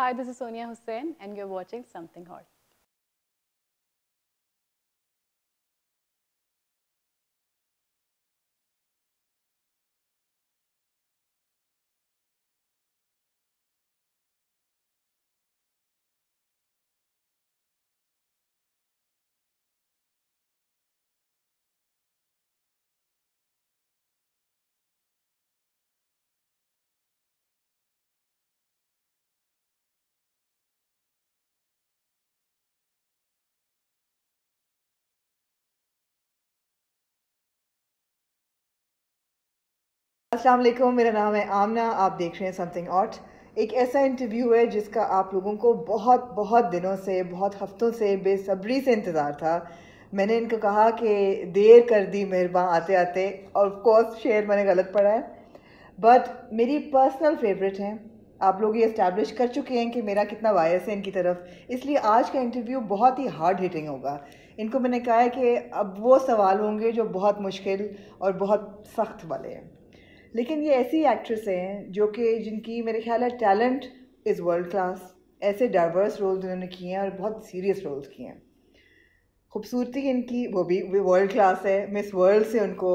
Hi, this is Sonia Hussain, and you're watching Something Hot. अस्सलाम वालेकुम मेरा नाम है आमना आप देख रहे हैं समथिंग आउट एक ऐसा इंटरव्यू है जिसका आप लोगों को बहुत बहुत दिनों से बहुत हफ्तों से बेसब्री से इंतज़ार था मैंने इनको कहा कि देर कर दी मेहरबान आते आते और कोर्स शेयर मैंने गलत पढ़ा है बट मेरी पर्सनल फेवरेट हैं आप लोग ये इस्टेब्लिश कर चुके हैं कि मेरा कितना वायस है इनकी तरफ इसलिए आज का इंटरव्यू बहुत ही हार्ड हिटिंग होगा इनको मैंने कहा है कि अब वो सवाल होंगे जो बहुत मुश्किल और बहुत सख्त वाले हैं लेकिन ये ऐसी एक्ट्रेस हैं जो कि जिनकी मेरे ख्याल है टैलेंट इज़ वर्ल्ड क्लास ऐसे डाइवर्स रोल्स इन्होंने किए हैं और बहुत सीरियस रोल्स किए हैं खूबसूरती इनकी वो भी वर्ल्ड क्लास है मिस वर्ल्ड से उनको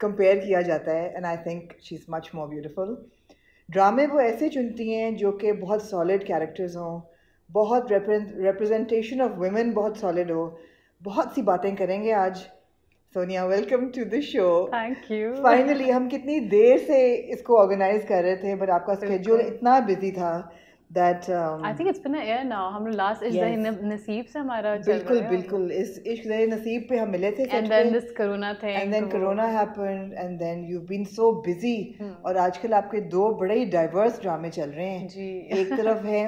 कंपेयर किया जाता है and I think she is much more beautiful ड्रामे वो ऐसे चुनती हैं जो कि बहुत सॉलिड कैरेक्टर्स हों बहुत रिप्रेजेंटेशन ऑफ वेमेन बहुत सॉलिड हो बहुत सी बातें करेंगे आज Sonia welcome to the show thank you finally हम कितनी देर से इसको ऑर्गेनाइज कर रहे थे बट आपका स्केड्यूल इतना बिजी था that I think it's been a now हम लास्ट इज इश्क नसीब से हमारा बिल्कुल बिल्कुल इस इश्क दे नसीब पे हम मिले थे एंड देन दिस कोरोना थे and then corona happened and then you been so busy और आजकल आपके दो बड़े ही डाइवर्स ड्रामे चल रहे हैं जी एक तरफ है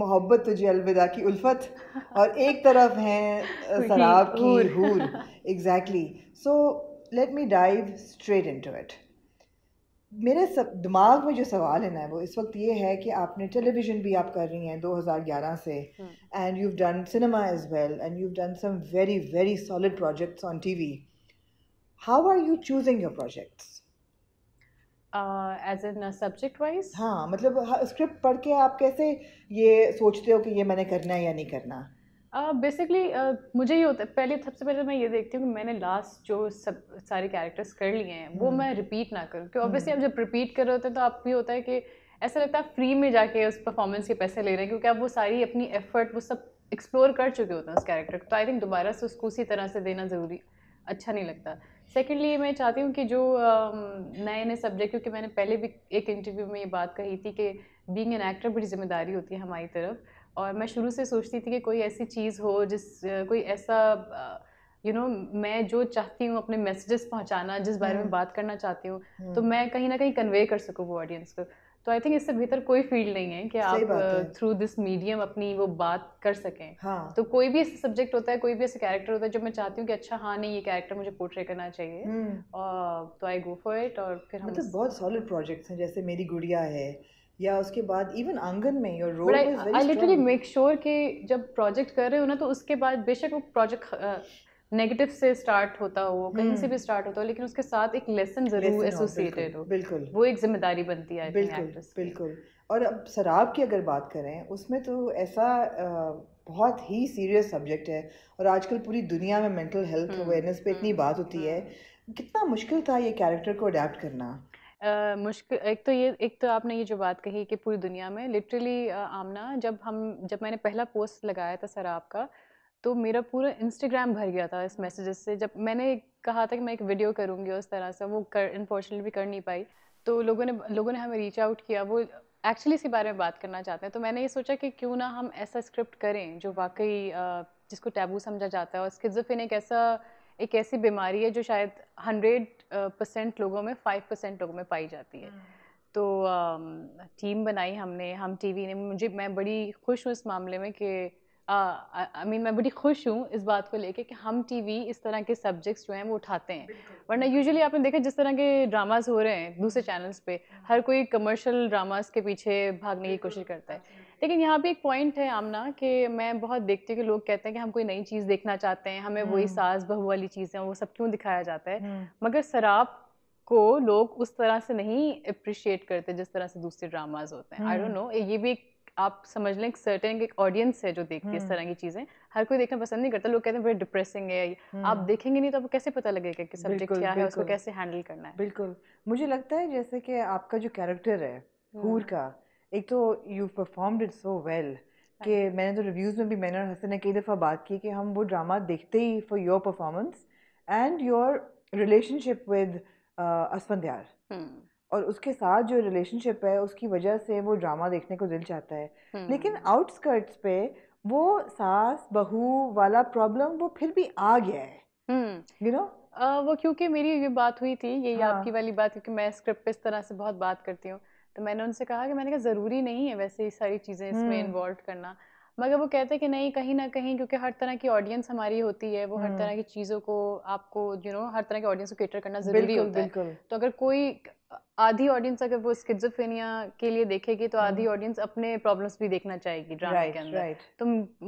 मोहब्बत तुझे अलविदा की उल्फत और एक तरफ हैं शराब की हूर exactly so let me dive straight into it मेरे सब दिमाग में जो सवाल है ना वो इस वक्त ये है कि आपने टेलीविज़न भी आप कर रही हैं 2011 से and you done cinema as well and you done some very very solid projects on TV how are you choosing your projects as an subject wise हाँ मतलब स्क्रिप्ट हाँ, पढ़ के आप कैसे ये सोचते हो कि ये मैंने करना है या नहीं करना बेसिकली uh, uh, मुझे ये होता है पहले सबसे पहले मैं ये देखती हूँ कि मैंने लास्ट जो सब सारे कैरेक्टर्स कर लिए हैं वो हम्म। मैं रिपीट ना करूँ क्योंकि ऑब्वियसली हम्म। आप जब रिपीट कर रहे होते हैं तो आप भी होता है कि ऐसा लगता है फ्री में जाके उस परफॉर्मेंस के पैसे ले रहे हैं क्योंकि आप वो सारी अपनी एफर्ट वो सब एक्सप्लोर कर चुके होते हैं उस कैरेक्टर को तो आई थिंक दोबारा से उसको उसी तरह से देना ज़रूरी अच्छा नहीं लगता सेकेंडली मैं चाहती हूँ कि जो नए नए सब्जेक्ट क्योंकि मैंने पहले भी एक इंटरव्यू में ये बात कही थी कि बींग एन एक्टर बड़ी जिम्मेदारी होती है हमारी तरफ और मैं शुरू से सोचती थी कि कोई ऐसी चीज़ हो जिस कोई ऐसा यू you नो know, मैं जो चाहती हूँ अपने मैसेजेस पहुँचाना जिस बारे में हम्म। बात करना चाहती हूँ तो हम्म। मैं कहीं ना कहीं कन्वे कर सकूँ वो ऑडियंस को तो आई थिंक इससे बेहतर कोई फील्ड नहीं है कि आप थ्रू दिस मीडियम अपनी वो बात कर सकें हाँ. तो कोई भी ऐसा सब्जेक्ट होता है कोई भी ऐसा कैरेक्टर होता है जो मैं चाहती हूँ कि अच्छा हाँ नहीं ये कैरेक्टर मुझे पोर्ट्रे करना चाहिए और हम्म। uh, तो आई गो फॉर इट और फिर हम मतलब बहुत सॉलिड प्रोजेक्ट्स हैं जैसे मेरी गुड़िया है या उसके बाद इवन आंगन में your role I literally make sure कि जब प्रोजेक्ट कर रहे हो ना तो उसके बाद बेशक वो प्रोजेक्ट नेगेटिव से स्टार्ट होता हो कहीं से हम्म। भी स्टार्ट होता हो लेकिन उसके साथ एक लेसन जरूर एसोसिएटेड हो बिल्कुल वो एक जिम्मेदारी बनती है बिल्कुल बिल्कुल और अब शराब की अगर बात करें उसमें तो ऐसा बहुत ही सीरियस सब्जेक्ट है और आजकल पूरी दुनिया में मेंटल हेल्थ अवेयरनेस पे इतनी हम्म, बात होती है हम्म। कितना मुश्किल था ये कैरेक्टर को अडेप्ट करना Uh, मुश्किल एक तो ये एक तो आपने ये जो बात कही कि पूरी दुनिया में लिटरली uh, आमना जब हम जब मैंने पहला पोस्ट लगाया था शराब का तो मेरा पूरा इंस्टाग्राम भर गया था इस मैसेजेस से जब मैंने कहा था कि मैं एक वीडियो करूँगी उस तरह से वो कर अनफॉर्चुनेटली कर नहीं पाई तो लोगों ने लोगों ने हमें रीच आउट किया वो एक्चुअली इसी बारे में बात करना चाहते हैं तो मैंने ये सोचा कि क्यों ना हम ऐसा स्क्रिप्ट करें जो वाकई जिसको टैबू समझा जाता है और स्किजोफिन एक ऐसा एक ऐसी बीमारी है जो शायद हंड्रेड परसेंट लोगों में फाइव परसेंट लोगों में पाई जाती है हम्म। तो टीम बनाई हमने हम टीवी ने मुझे मैं बड़ी खुश हूँ इस मामले में कि आई मीन मैं बड़ी खुश हूँ इस बात को लेके कि हम टीवी इस तरह के सब्जेक्ट्स जो हैं वो उठाते हैं वरना यूजुअली आपने देखा जिस तरह के ड्रामास हो रहे हैं दूसरे चैनल्स पे हाँ। हर कोई कमर्शियल ड्रामास के पीछे भागने की कोशिश करता है लेकिन यहाँ पे एक पॉइंट है आमना कि मैं बहुत देखती हूँ कि लोग कहते हैं कि हम कोई नई चीज़ देखना चाहते हैं हमें वही हम्म। सास बहू वाली चीज़ें वो सब क्यों दिखाया जाता है हम्म। मगर शराब को लोग उस तरह से नहीं अप्रिशिएट करते जिस तरह से दूसरे ड्रामाज होते हैं आई डोंट नो ये भी एक आप समझ लें सर्टेन एक ऑडियंस है जो देखती है इस हम्म। तरह की चीज़ें हर कोई देखना पसंद नहीं करता लोग कहते हैं बड़ी डिप्रेसिंग है आप हम्म। देखेंगे नहीं तो आपको कैसे पता लगेगा कि सब्जेक्ट क्या है उसको कैसे हैंडल करना है बिल्कुल मुझे लगता है जैसे कि आपका जो कैरेक्टर है हूर हम्म। का एक तो you perform it so well कि मैंने तो रिव्यूज़ में भी मैंने और हसन ने कई दफ़ा बात की कि हम वो ड्रामा देखते ही for your performance and your relationship with Asfand Yar और उसके साथ जो रिलेशनशिप है उसकी वजह से वो ड्रामा देखने को दिल चाहता है हम्म। लेकिन आउटस्कर्ट्स पे वो सास बहू वाला प्रॉब्लम वो फिर भी आ गया है you hmm. you know? uh, वो क्योंकि मेरी ये बात हुई थी ये हाँ. आपकी वाली बात क्योंकि मैं स्क्रिप्ट पे इस तरह से बहुत बात करती हूँ तो मैंने उनसे कहा कि मैंने कहा ज़रूरी नहीं है वैसे ये सारी चीज़ें इसमें इन्वॉल्व हम्म। करना मगर वो कहते हैं कि नहीं कहीं ना कहीं क्योंकि हर तरह की ऑडियंस हमारी होती है वो हर तरह की चीज़ों को आपको यू you नो know, हर तरह के ऑडियंस को केटर करना ज़रूरी होता है तो अगर कोई आधी ऑडियंस अगर वो स्किजोफेनिया के लिए देखेगी तो आधी ऑडियंस हम्म। अपने प्रॉब्लम्स भी देखना चाहेगी ड्रामा right, के अंदर right. तो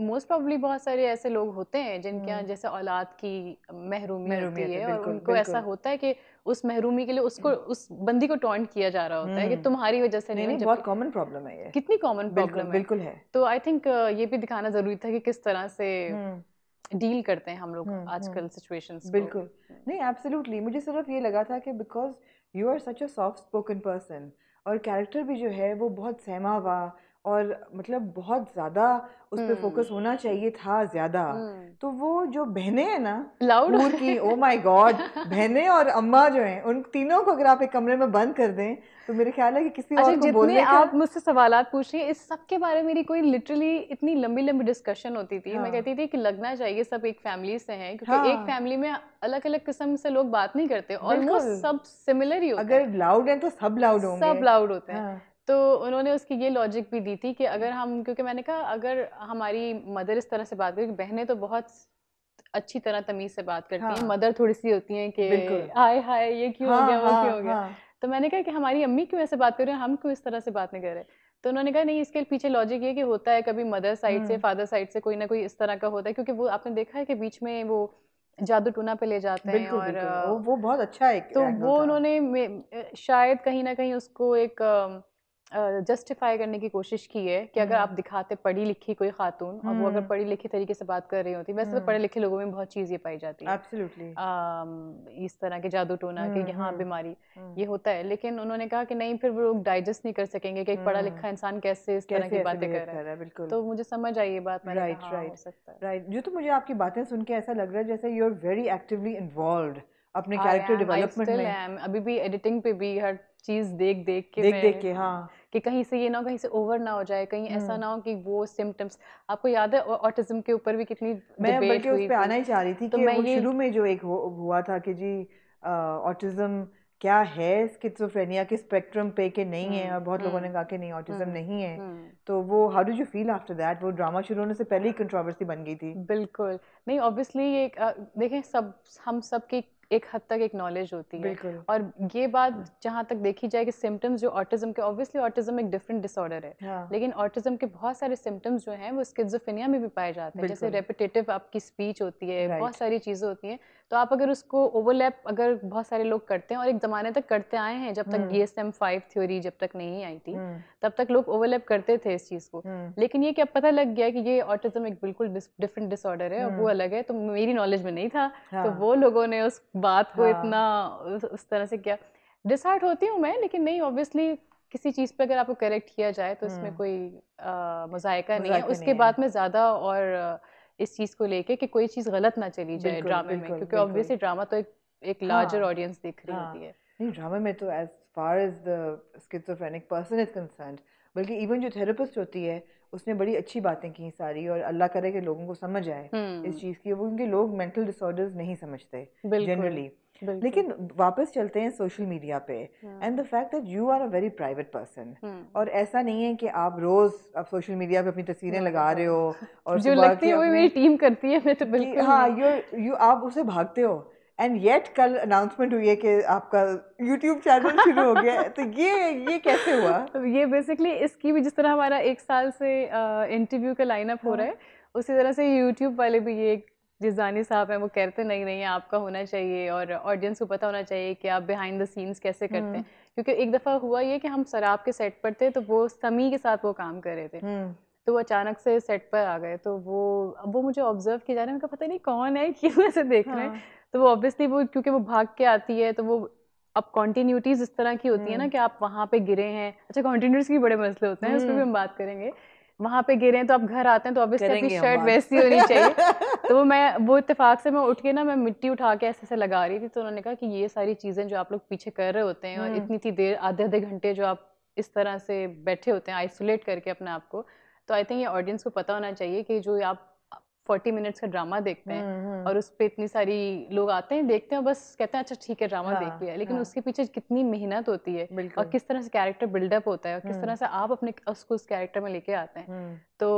मोस्ट प्रॉब्ली बहुत सारे ऐसे लोग होते हैं जिनके यहाँ हम्म। जैसे औलाद की महरूमी, महरूमी होती है और उनको ऐसा होता है कि उस महरूमी के लिए उसको हम्म। उस बंदी को टॉन्ट किया जा रहा होता है कि तुम्हारी वजह से नहीं, नहीं, नहीं बहुत कॉमन प्रॉब्लम है ये कितनी कॉमन प्रॉब्लम बिल्कुल है तो आई थिंक uh, ये भी दिखाना जरूरी था कि किस तरह से डील करते हैं हम लोग आजकल सिचुएशंस बिल्कुल नहीं एब्सोल्युटली मुझे सिर्फ ये लगा था कि because you are such a soft spoken person और कैरेक्टर भी जो है वो बहुत सहमा हुआ और मतलब बहुत ज़्यादा उस पर फोकस हम्म। होना चाहिए था ज़्यादा हम्म। तो वो जो बहने हैं ना लाउड की ओ माय गॉड बहने और अम्मा जो हैं उन तीनों को अगर आप एक कमरे में बंद कर दें तो मेरे ख्याल है कि किसी अच्छा, और को बोलने का... आप मुझसे सवाल पूछ रही इस सब के बारे में मेरी कोई लिटरली इतनी लंबी लंबी डिस्कशन होती थी हाँ। मैं कहती थी कि लगना चाहिए सब एक फैमिली से हैं क्योंकि हाँ। एक फैमिली में अलग अलग किस्म से लोग बात नहीं करते वो सब सिमिलर ही अगर लाउड है तो सब लाउड होंगे सब लाउड होते हैं हाँ। तो उन्होंने उसकी ये लॉजिक भी दी थी कि अगर हम क्योंकि मैंने कहा अगर हमारी मदर इस तरह से बात करें बहनें तो बहुत अच्छी तरह तमीज से बात करती हाँ। हैं मदर थोड़ी सी होती हैं कि हाय हाय ये क्यों हाँ, हो गया वो हाँ, क्यों हो गया हाँ। तो मैंने कहा कि हमारी अम्मी क्यों ऐसे बात कर रहे हैं हम क्यों इस तरह से बात नहीं कर रहे तो उन्होंने कहा नहीं इसके पीछे लॉजिक ये कि होता है कभी मदर साइड से फादर हम्म। साइड से कोई ना कोई इस तरह का होता है क्योंकि वो आपने देखा है कि बीच में वो जादू टूना पे ले जाते हैं और बिल्कुल, वो, वो बहुत अच्छा है तो वो उन्होंने शायद कहीं ना कहीं उसको एक जस्टिफाई करने की कोशिश की है कि अगर आप हम्म। दिखाते पढ़ी लिखी कोई खातून और वो अगर हम्म। पढ़ी लिखी तरीके से बात कर रही होती वैसे तो हम्म। पढ़े लिखे लोगों में बहुत चीज़ ये पाई जाती है इस तरह के जादू टोना के यहाँ बीमारी ये होता है लेकिन उन्होंने कहा कि नहीं फिर वो लोग डाइजेस्ट नहीं कर सकेंगे कि एक पढ़ा लिखा इंसान कैसे इस तरह की बातें कर रहा है बिल्कुल तो मुझे समझ आई ये बात राइट राइट राइट जो तो मुझे आपकी बातें सुन के ऐसा लग रहा है जैसे you are very actively involve अपने कैरेक्टर डेवलपमेंट में अभी भी एडिटिंग पे भी हर चीज देख देख के देख देख के हाँ कि कहीं से ये ना कहीं से ओवर ना हो जाए कहीं ऐसा हम्म। ना हो कि वो सिम्टम्स आपको याद है ऑटिज्म के ऊपर भी कितनी मैं बल्कि उस पर आना ही चाह रही थी तो मैं शुरू में जो एक हुआ था कि जी ऑटिज्म क्या है स्किट्सोफ्रेनिया के स्पेक्ट्रम पे के नहीं है हम्म, और बहुत लोगों ने हम्म, कहा कि नहीं ऑटिज्म नहीं है तो वो how do you feel after that वो ड्रामा शुरू होने से पहले ही कंट्रोवर्सी बन गई थी बिल्कुल नहीं ऑब्वियसली ये देखें सब हम सब की एक हद तक एक नॉलेज होती है और ये बात हाँ। जहाँ तक देखी जाए कि सिम्टम्स जो ऑटिज्म के ऑब्वियसली ऑटिज्म एक डिफरेंट डिसऑर्डर है हाँ। लेकिन ऑटिज्म के बहुत सारे सिम्टम्स जो हैं वो स्किजोफिनिया में भी पाए जाते हैं जैसे रेपिटेटिव आपकी स्पीच होती है बहुत सारी चीज़ें होती हैं तो आप अगर उसको ओवरलैप अगर बहुत सारे लोग करते हैं और एक ज़माने तक करते आए हैं जब तक D S M five theory जब तक नहीं आई थी हम्म। तब तक लोग ओवरलैप करते थे इस चीज़ को हम्म। लेकिन ये क्या पता लग गया कि ये ऑटिज्म एक बिल्कुल डिफरेंट डिसऑर्डर है और हम्म। वो अलग है तो मेरी नॉलेज में नहीं था तो हाँ। वो लोगों ने उस बात को हाँ। इतना उस तरह से किया डिसहार्ट होती हूँ मैं लेकिन नहीं ऑब्वियसली किसी चीज़ पे अगर आपको करेक्ट किया जाए तो इसमें कोई मजायका नहीं है उसके बाद में ज़्यादा और इस चीज़ को लेके कि कोई चीज़ गलत ना चली जाए ड्रामे में क्योंकि ऑब्वियसली ड्रामा तो एक एक लार्जर ऑडियंस देख रही हाँ। होती है नहीं ड्रामे में तो as far as the schizophrenic person is concern बल्कि इवन जो थेरेपिस्ट होती है उसने बड़ी अच्छी बातें की सारी और अल्लाह करे कि लोगों को समझ आए हम्म। इस चीज़ की वो क्योंकि लोग मेंटल डिसऑर्डर्स नहीं समझते जनरली लेकिन वापस चलते हैं सोशल मीडिया पे and the fact that you are a very private person और ऐसा नहीं है कि आप रोज आप सोशल मीडिया पे अपनी तस्वीरें हाँ। लगा रहे हो और जो लगती है वो मेरी टीम करती है मैं तो बिल्कुल हाँ यू आप उसे भागते हो एंड येट कल अनाउंसमेंट हुई है कि आपका यूट्यूब चैनल शुरू हो गया तो ये ये कैसे हुआ ये बेसिकली इसकी भी जिस तरह हमारा एक साल से इंटरव्यू का लाइनअप हो रहा है हाँ। उसी तरह से यूट्यूब वाले भी ये जानी साहब हैं वो कहते नहीं नहीं आपका होना चाहिए और ऑडियंस को पता होना चाहिए कि आप बिहाइंड द सीन्स कैसे करते हैं हाँ। क्योंकि एक दफ़ा हुआ ये कि हम शराब के सेट पर थे तो वो समी के साथ वो काम कर रहे थे हाँ। तो वो अचानक से सेट पर आ गए तो वो अब वो मुझे ऑब्जर्व किया जा रहे हैं उनका पता नहीं कौन है क्यों ऐसे देख रहे हैं तो वो ऑब्वियसली वो क्योंकि वो भाग के आती है तो वो अब कॉन्टीन्यूटीज इस तरह की होती है ना हम्म। कि आप वहाँ पे गिरे हैं अच्छा कॉन्टीन्यूटीज के बड़े मसले होते हैं उस पर भी हम हम्म। बात करेंगे वहाँ पे गिरे हैं तो आप घर आते हैं तो ऑब्वियसली आपकी शर्ट वैसी होनी चाहिए तो वो मैं वो इतफाक से मैं उठ के ना मैं मिट्टी उठा के ऐसे ऐसे लगा रही थी तो उन्होंने कहा कि ये सारी चीज़ें जो आप लोग पीछे कर रहे होते हैं और हम्म। इतनी थी देर आधे आधे घंटे जो आप इस तरह से बैठे होते हैं आइसोलेट करके अपने आप को तो आई थिंक ये ऑडियंस को पता होना चाहिए कि जो आप फोर्टी मिनट्स का ड्रामा देखते हैं हम्म, हम्म। और उस पर इतनी सारी लोग आते हैं देखते हैं बस कहते हैं अच्छा ठीक है ड्रामा देख हाँ, लिया लेकिन हाँ। उसके पीछे कितनी मेहनत होती है और किस तरह से कैरेक्टर बिल्डअप होता है और किस हम्म। तरह से आप अपने उसको उस कैरेक्टर में लेके आते हैं तो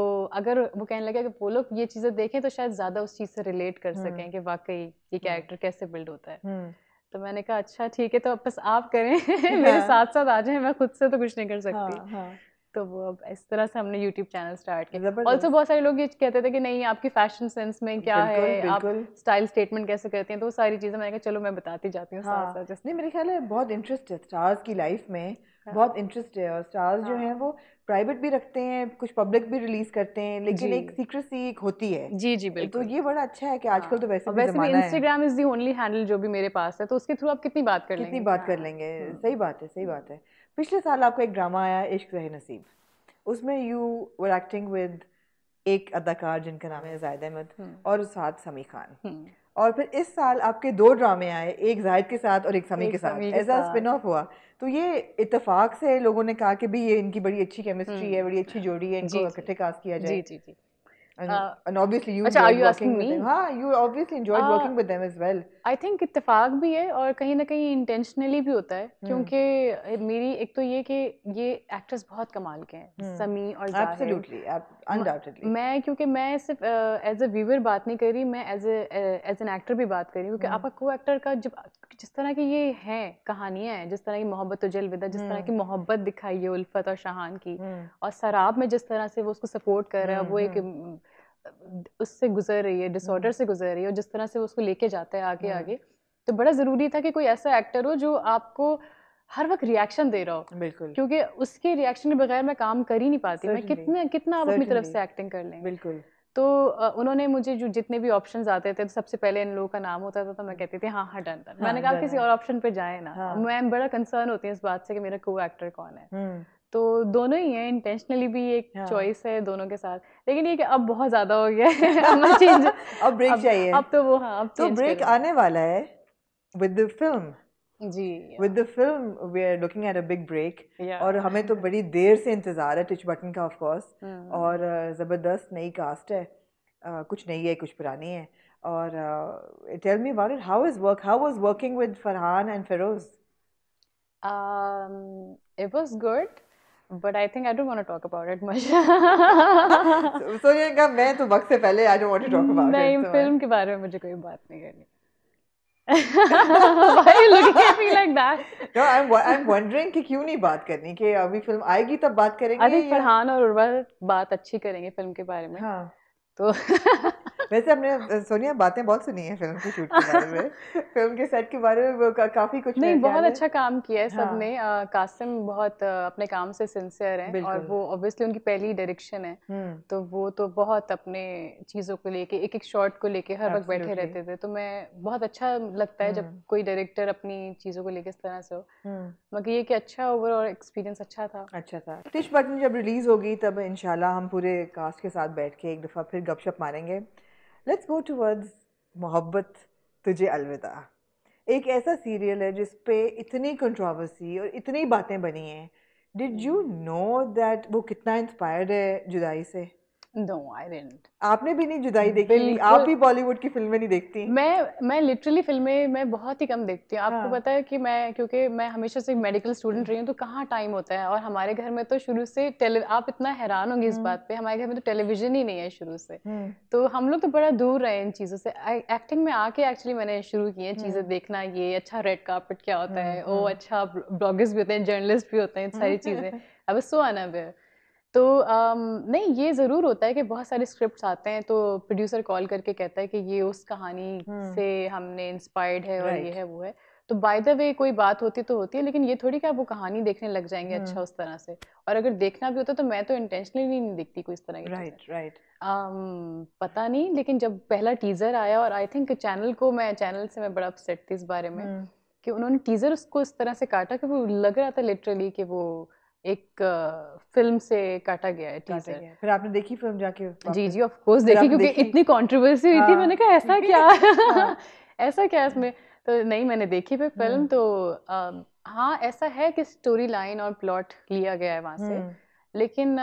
अगर वो कहने लगे कि वो लोग ये चीज़ें देखें तो शायद ज़्यादा उस चीज़ से रिलेट कर सकें कि वाकई ये कैरेक्टर कैसे बिल्ड होता है तो मैंने कहा अच्छा ठीक है तो बस आप करें मेरे हाँ। साथ साथ आ जाए मैं खुद से तो कुछ नहीं कर सकती तो वो अब इस तरह से हमने यूट्यूब चैनल स्टार्ट किया ऑल्सो बहुत सारे लोग ये कहते थे कि नहीं आपकी फैशन सेंस में क्या है आप स्टाइल स्टेटमेंट कैसे करते हैं तो वो सारी चीज़ें मैंने कहा चलो मैं बताती जाती हूँ हाँ, नहीं मेरे ख्याल है बहुत इंटरेस्ट है स्टार्स की लाइफ में हाँ। बहुत इंटरेस्ट है और स्टार्स हाँ। जो हैं हाँ। वो प्राइवेट भी रखते हैं कुछ पब्लिक भी रिलीज करते हैं लेकिन एक सीक्रेसी एक होती है जी जी तो बिल्कुल तो ये बड़ा अच्छा है कि हाँ। आजकल हाँ। तो वैसे भी वैसे भी Instagram is the only handle जो भी मेरे पास है तो उसके थ्रू आप कितनी बात कर कितनी बात कर लेंगे हम्म। सही बात है सही बात है पिछले साल आपका एक ड्रामा आया इश्क रहे नसीब उसमें यू वर एक्टिंग विद एक अदाकार जिनका नाम है जायद अहमद हम्म। और साथ समी खान हम्म। और फिर इस साल आपके दो ड्रामे आए एक जाहिद के साथ और एक समी के साथ ऐसा स्पिन ऑफ हुआ तो ये इतफाक से लोगों ने कहा कि भी ये इनकी बड़ी अच्छी केमिस्ट्री हम्म। है बड़ी अच्छी जोड़ी है इनको इकट्ठे कास्ट किया जाए जी जी जी And, uh, and obviously you अच्छा, me? हाँ, you obviously enjoyed uh, working with them as well. I think भी है और कहीं ना कहीं intentionally भी होता है hmm. क्योंकि मेरी एक तो ये कि ये actors बहुत कमाल के हैं hmm. समी और Absolutely, undoubtedly. मैं क्योंकि मैं सिर्फ as a viewer बात नहीं कर रही मैं as a as an actor भी बात कर रही हूँ क्योंकि hmm. आपका को एक्टर का जब जिस तरह की ये है कहानियाँ हैं जिस तरह की मोहब्बत तो जलविदा जिस तरह hmm. की मोहब्बत दिखाई है उल्फत और शाहान की hmm. और शराब में जिस तरह से वो उसको सपोर्ट कर रहा है वो एक उससे गुजर रही है डिसऑर्डर हम्म। से गुजर रही है और जिस तरह से वो उसको लेके जाता है आगे हम्म। आगे तो बड़ा ज़रूरी था कि कोई ऐसा एक्टर हो जो आपको हर वक्त रिएक्शन दे रहा हो बिल्कुल क्योंकि उसके रिएक्शन के बगैर मैं काम कर ही नहीं पाती मैं कितने कितना आप अपनी तरफ से एक्टिंग कर लें बिल्कुल तो उन्होंने मुझे जो जितने भी ऑप्शन आते थे तो सबसे पहले इन लोगों का नाम होता था तो मैं हम्म। कहती थी हाँ हाँ डन डन हाँ, मैंने कहा किसी और ऑप्शन पे जाए ना हाँ। मैं बड़ा कंसर्न होती है इस बात से कि मेरा को एक्टर कौन है तो दोनों ही हैं इंटेंशनली भी एक चॉइस हाँ। है दोनों के साथ लेकिन ये कि अब बहुत ज़्यादा हो गया है अब चेंज अब ब्रेक चाहिए अब तो वो हाँ अब तो ब्रेक आने वाला है विद द फिल्म जी with the film we are looking at a big break और हमें तो बड़ी देर से इंतज़ार है टिच बटन का ऑफ कोर्स हम्म। और ज़बरदस्त नई कास्ट है कुछ नई है कुछ पुरानी है और tell me about it how is work how was working with Farhan and Feroz it was good but I think तो I don't want to talk about it much. so ये कब मैं तो बक से पहले आज want to talk about it. नहीं film के बारे में मुझे कोई बात नहीं करनी. Why are you looking at me like that? No, I'm I'm wondering कि क्यों नहीं बात करनी कि अभी फिल्म आएगी तब बात करेंगे. अभी फरहान और उर्वर बात अच्छी करेंगे फिल्म के बारे में. हाँ. तो वैसे हमने सोनिया बातें बहुत सुनी है फिल्म की शूट के बारे में फिल्म के सेट के बारे में का, काफी कुछ नहीं बहुत अच्छा काम किया है हाँ। सबने कासिम बहुत अपने काम से सिंसियर है और वो ऑब्वियसली उनकी पहली डायरेक्शन है हम्म। तो वो तो बहुत अपने चीज़ों को लेके एक एक शॉट को लेके हर वक्त बैठे रहते थे तो मैं बहुत अच्छा लगता है जब हम्म। कोई डायरेक्टर अपनी चीज़ों को लेके इस तरह से हो हम्म। मगर ये कि अच्छा ओवरऑल एक्सपीरियंस अच्छा था अच्छा था टिश बटन जब रिलीज़ होगी तब इनशाला हम पूरे कास्ट के साथ बैठ के एक दफ़ा फिर गपशप मारेंगे लेट्स गो टूवर्ड्स मोहब्बत तुझे अलविदा एक ऐसा सीरियल है जिस पे इतनी कंट्रोवर्सी और इतनी बातें बनी हैं डिड यू नो दैट वो कितना इंस्पायर्ड है जुदाई से नो आई डिडंट आपने भी नहीं जुदाई देखी आप भी बॉलीवुड की फिल्में नहीं देखती मैं मैं लिटरली फिल्में मैं बहुत ही कम देखती हूँ आपको हाँ। पता है कि मैं क्योंकि मैं हमेशा से मेडिकल स्टूडेंट रही हूँ तो कहाँ टाइम होता है और हमारे घर में तो शुरू से आप इतना हैरान होंगे इस हम्म। बात पे हमारे घर में तो टेलीविजन ही नहीं है शुरू से हम्म। तो हम लोग तो बड़ा दूर रहे इन चीज़ों से एक्टिंग में आके एक्चुअली मैंने शुरू की है चीज़ें हम्म। देखना ये अच्छा रेड कार्पेट क्या होता है ओ अच्छा ब्लॉगर्स भी होते हैं जर्नलिस्ट भी होते हैं सारी चीज़ें अब सो अनअवेयर तो um, नहीं ये ज़रूर होता है कि बहुत सारे स्क्रिप्ट्स आते हैं तो प्रोड्यूसर कॉल करके कहता है कि ये उस कहानी hmm. से हमने इंस्पायर्ड है और right. ये है वो है तो बाय द वे कोई बात होती तो होती है लेकिन ये थोड़ी क्या आप वो कहानी देखने लग जाएंगे हम्म। अच्छा उस तरह से और अगर देखना भी होता तो मैं तो इंटेंशनली नहीं देखती कोई इस तरह की राइट राइट पता नहीं लेकिन जब पहला टीजर आया और आई थिंक चैनल को मैं चैनल से मैं बड़ा अपसेट थी इस बारे में हम्म। कि उन्होंने टीजर उसको इस तरह से काटा कि वो लग रहा था लिटरली कि वो एक फिल्म से काटा गया है टीजर फिर आपने देखी फिल्म जाके जी जी ऑफ कोर्स देखी क्योंकि देखी? इतनी कंट्रोवर्सी हुई थी हाँ। मैंने कहा ऐसा क्या हाँ। ऐसा क्या इसमें तो नहीं मैंने देखी फिर फिल्म हाँ। तो हाँ ऐसा है कि स्टोरी लाइन और प्लॉट लिया गया है वहाँ से हम्म। लेकिन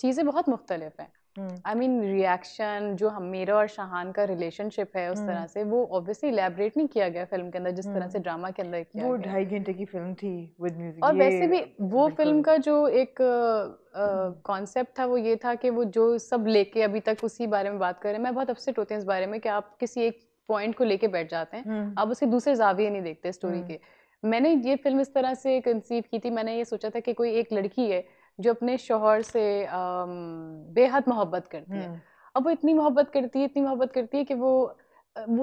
चीज़ें बहुत मुख्तलिफ हैं आई मीन रिएक्शन जो हम मेरा और शाहान का रिलेशनशिप है उस तरह हम्म। से वो ऑब्वियसली इलेबरेट नहीं किया गया फिल्म के अंदर जिस तरह से ड्रामा हम्म। के अंदर किया वो ढाई घंटे की फिल्म थी विद म्यूजिक और वैसे भी वो फिल्म का जो एक कॉन्सेप्ट हम्म। था वो ये था कि वो जो सब लेके अभी तक उसी बारे में बात कर रहे हैं मैं बहुत अपसेट होते हैं इस बारे में कि आप किसी एक पॉइंट को लेके बैठ जाते हैं आप उसके दूसरे जाविये नहीं देखते स्टोरी के मैंने ये फिल्म इस तरह से कंसीव की थी मैंने ये सोचा था कि कोई एक लड़की है जो अपने शोहर से बेहद मोहब्बत करती है हम्म। अब वो इतनी मोहब्बत करती है इतनी मोहब्बत करती है कि वो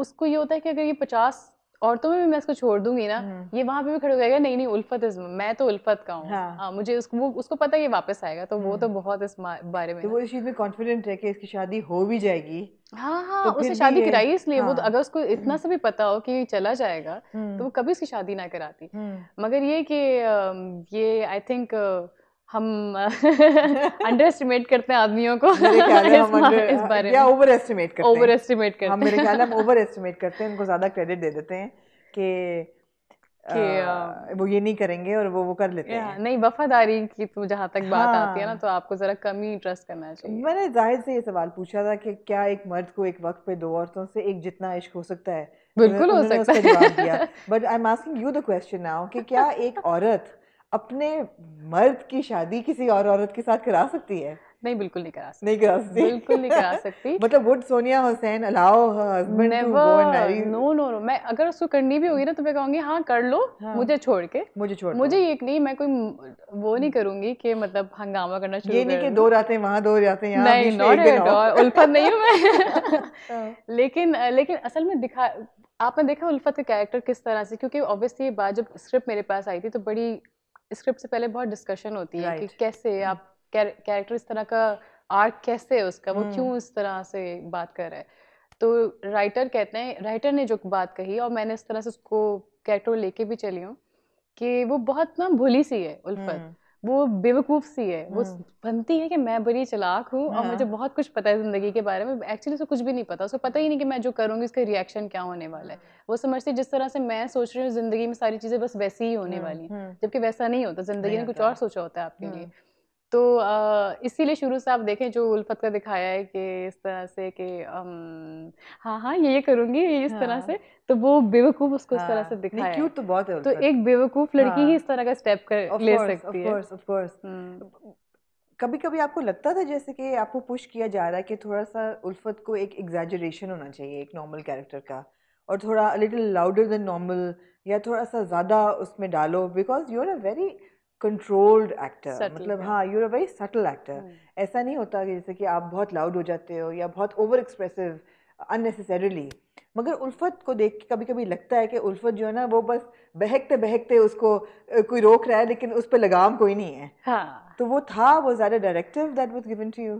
उसको ये होता है कि अगर ये पचास औरतों में भी मैं इसको छोड़ दूंगी ना हम्म। ये वहां पे भी खड़ा हो जाएगा नहीं नहीं उल्फत इस मैं तो उल्फत का हूँ हाँ।, हाँ मुझे उसको वो उसको पता है ये वापस आएगा तो वो तो हम्म। बहुत इस बारे में तो वो इस चीज में कॉन्फिडेंट है कि इसकी शादी हो भी जाएगी हाँ हाँ तो उसे शादी कराई इसलिए हाँ। वो तो हाँ। अगर उसको इतना सा भी पता हो कि चला जाएगा तो वो कभी उसकी शादी ना कराती मगर ये कि ये आई थिंक हम अंडर एस्टिमेट करते हैं आदमियों को इस बारे में ओवर एस्टिमेट करते ओवर एस्टिमेट करते हम हाँ, मेरे ख्याल हम ओवर एस्टिमेट करते हैं उनको ज़्यादा क्रेडिट दे देते हैं कि कि वो ये नहीं करेंगे और वो वो कर लेते हैं नहीं वफादारी की तो जहाँ तक बात हाँ। आती है ना हाँ। तो आपको ज़रा कम ही ट्रस्ट करना चाहिए मैंने जाहिर से ये सवाल पूछा था कि क्या एक मर्द को एक वक्त पे दो औरतों से एक जितना इश्क हो सकता है बिल्कुल हो सकता है but I am asking you the question now कि क्या एक औरत अपने मर्द की शादी किसी और औरत के साथ करा सकती है नहीं बिल्कुल नहीं करा सकती नहीं करा सकती बिल्कुल नहीं करा सकती मतलब would Sonia Hussain allow husband to go marry no no no मैं अगर उसको करनी भी होगी ना तो मैं कहूंगी हाँ कर लो हाँ, मुझे छोड़ के मुझे छोड़ मुझे ये नहीं मैं कोई वो नहीं करूंगी कि मतलब हंगामा करना शुरू ये नहीं कि दो रातें वहाँ दो रातें यहाँ नहीं नॉट एट ऑल उल्फत नहीं हूँ मैं हाँ। लेकिन लेकिन असल में दिखा आपने देखा उल्फत के कैरेक्टर किस तरह से क्योंकि ऑब्वियसली ये बात जब स्क्रिप्ट मेरे पास आई थी तो बड़ी स्क्रिप्ट से पहले बहुत डिस्कशन होती है right. कि कैसे hmm. आप कैरेक्टर इस तरह का आर्ट कैसे है उसका वो hmm. क्यों इस तरह से बात कर रहा है तो राइटर कहते हैं राइटर ने जो बात कही और मैंने इस तरह से उसको कैरेक्टर लेके भी चली हूँ कि वो बहुत ना भोली सी है उल्फत hmm. वो बेवकूफ़ सी है वो हाँ। बनती है कि मैं बड़ी चलाक हूँ और मुझे हाँ। बहुत कुछ पता है ज़िंदगी के बारे में एक्चुअली उसे कुछ भी नहीं पता उसको पता ही नहीं कि मैं जो करूँगी उसका रिएक्शन क्या होने वाला है वो समझती जिस तरह से मैं सोच रही हूँ ज़िंदगी में सारी चीज़ें बस वैसी ही होने हाँ, वाली हैं जबकि वैसा नहीं होता ज़िंदगी ने कुछ और सोचा होता है आपके लिए तो इसीलिए शुरू से आप देखें जो उल्फत का दिखाया है कि इस तरह से कि हाँ हाँ ये ये करूँगी ये इस तरह से हाँ। तो वो बेवकूफ़ उसको इस तरह से हाँ, दिखाया क्यूट तो बहुत है तो एक बेवकूफ़ लड़की ही इस हाँ। तरह का स्टेप कर ले सकती है हम्म। कभी कभी आपको लगता था जैसे कि आपको पुश किया जा रहा है कि थोड़ा सा उल्फत को एक एग्जैजरेशन होना चाहिए एक नॉर्मल कैरेक्टर का और थोड़ा लिटिल लाउडर देन नॉर्मल या थोड़ा सा ज़्यादा उसमें डालो because you are a very controlled actor मतलब हाँ you are very subtle actor ऐसा नहीं होता कि जैसे कि आप बहुत लाउड हो जाते हो या बहुत ओवर एक्सप्रेसिव अननेसेसरीली मगर उल्फत को देख के कभी कभी लगता है कि उल्फत जो है ना वो बस बहकते बहकते उसको कोई रोक रहा है लेकिन उस पर लगाम कोई नहीं है हाँ. तो वो था वो ज्यादा directive that was given to you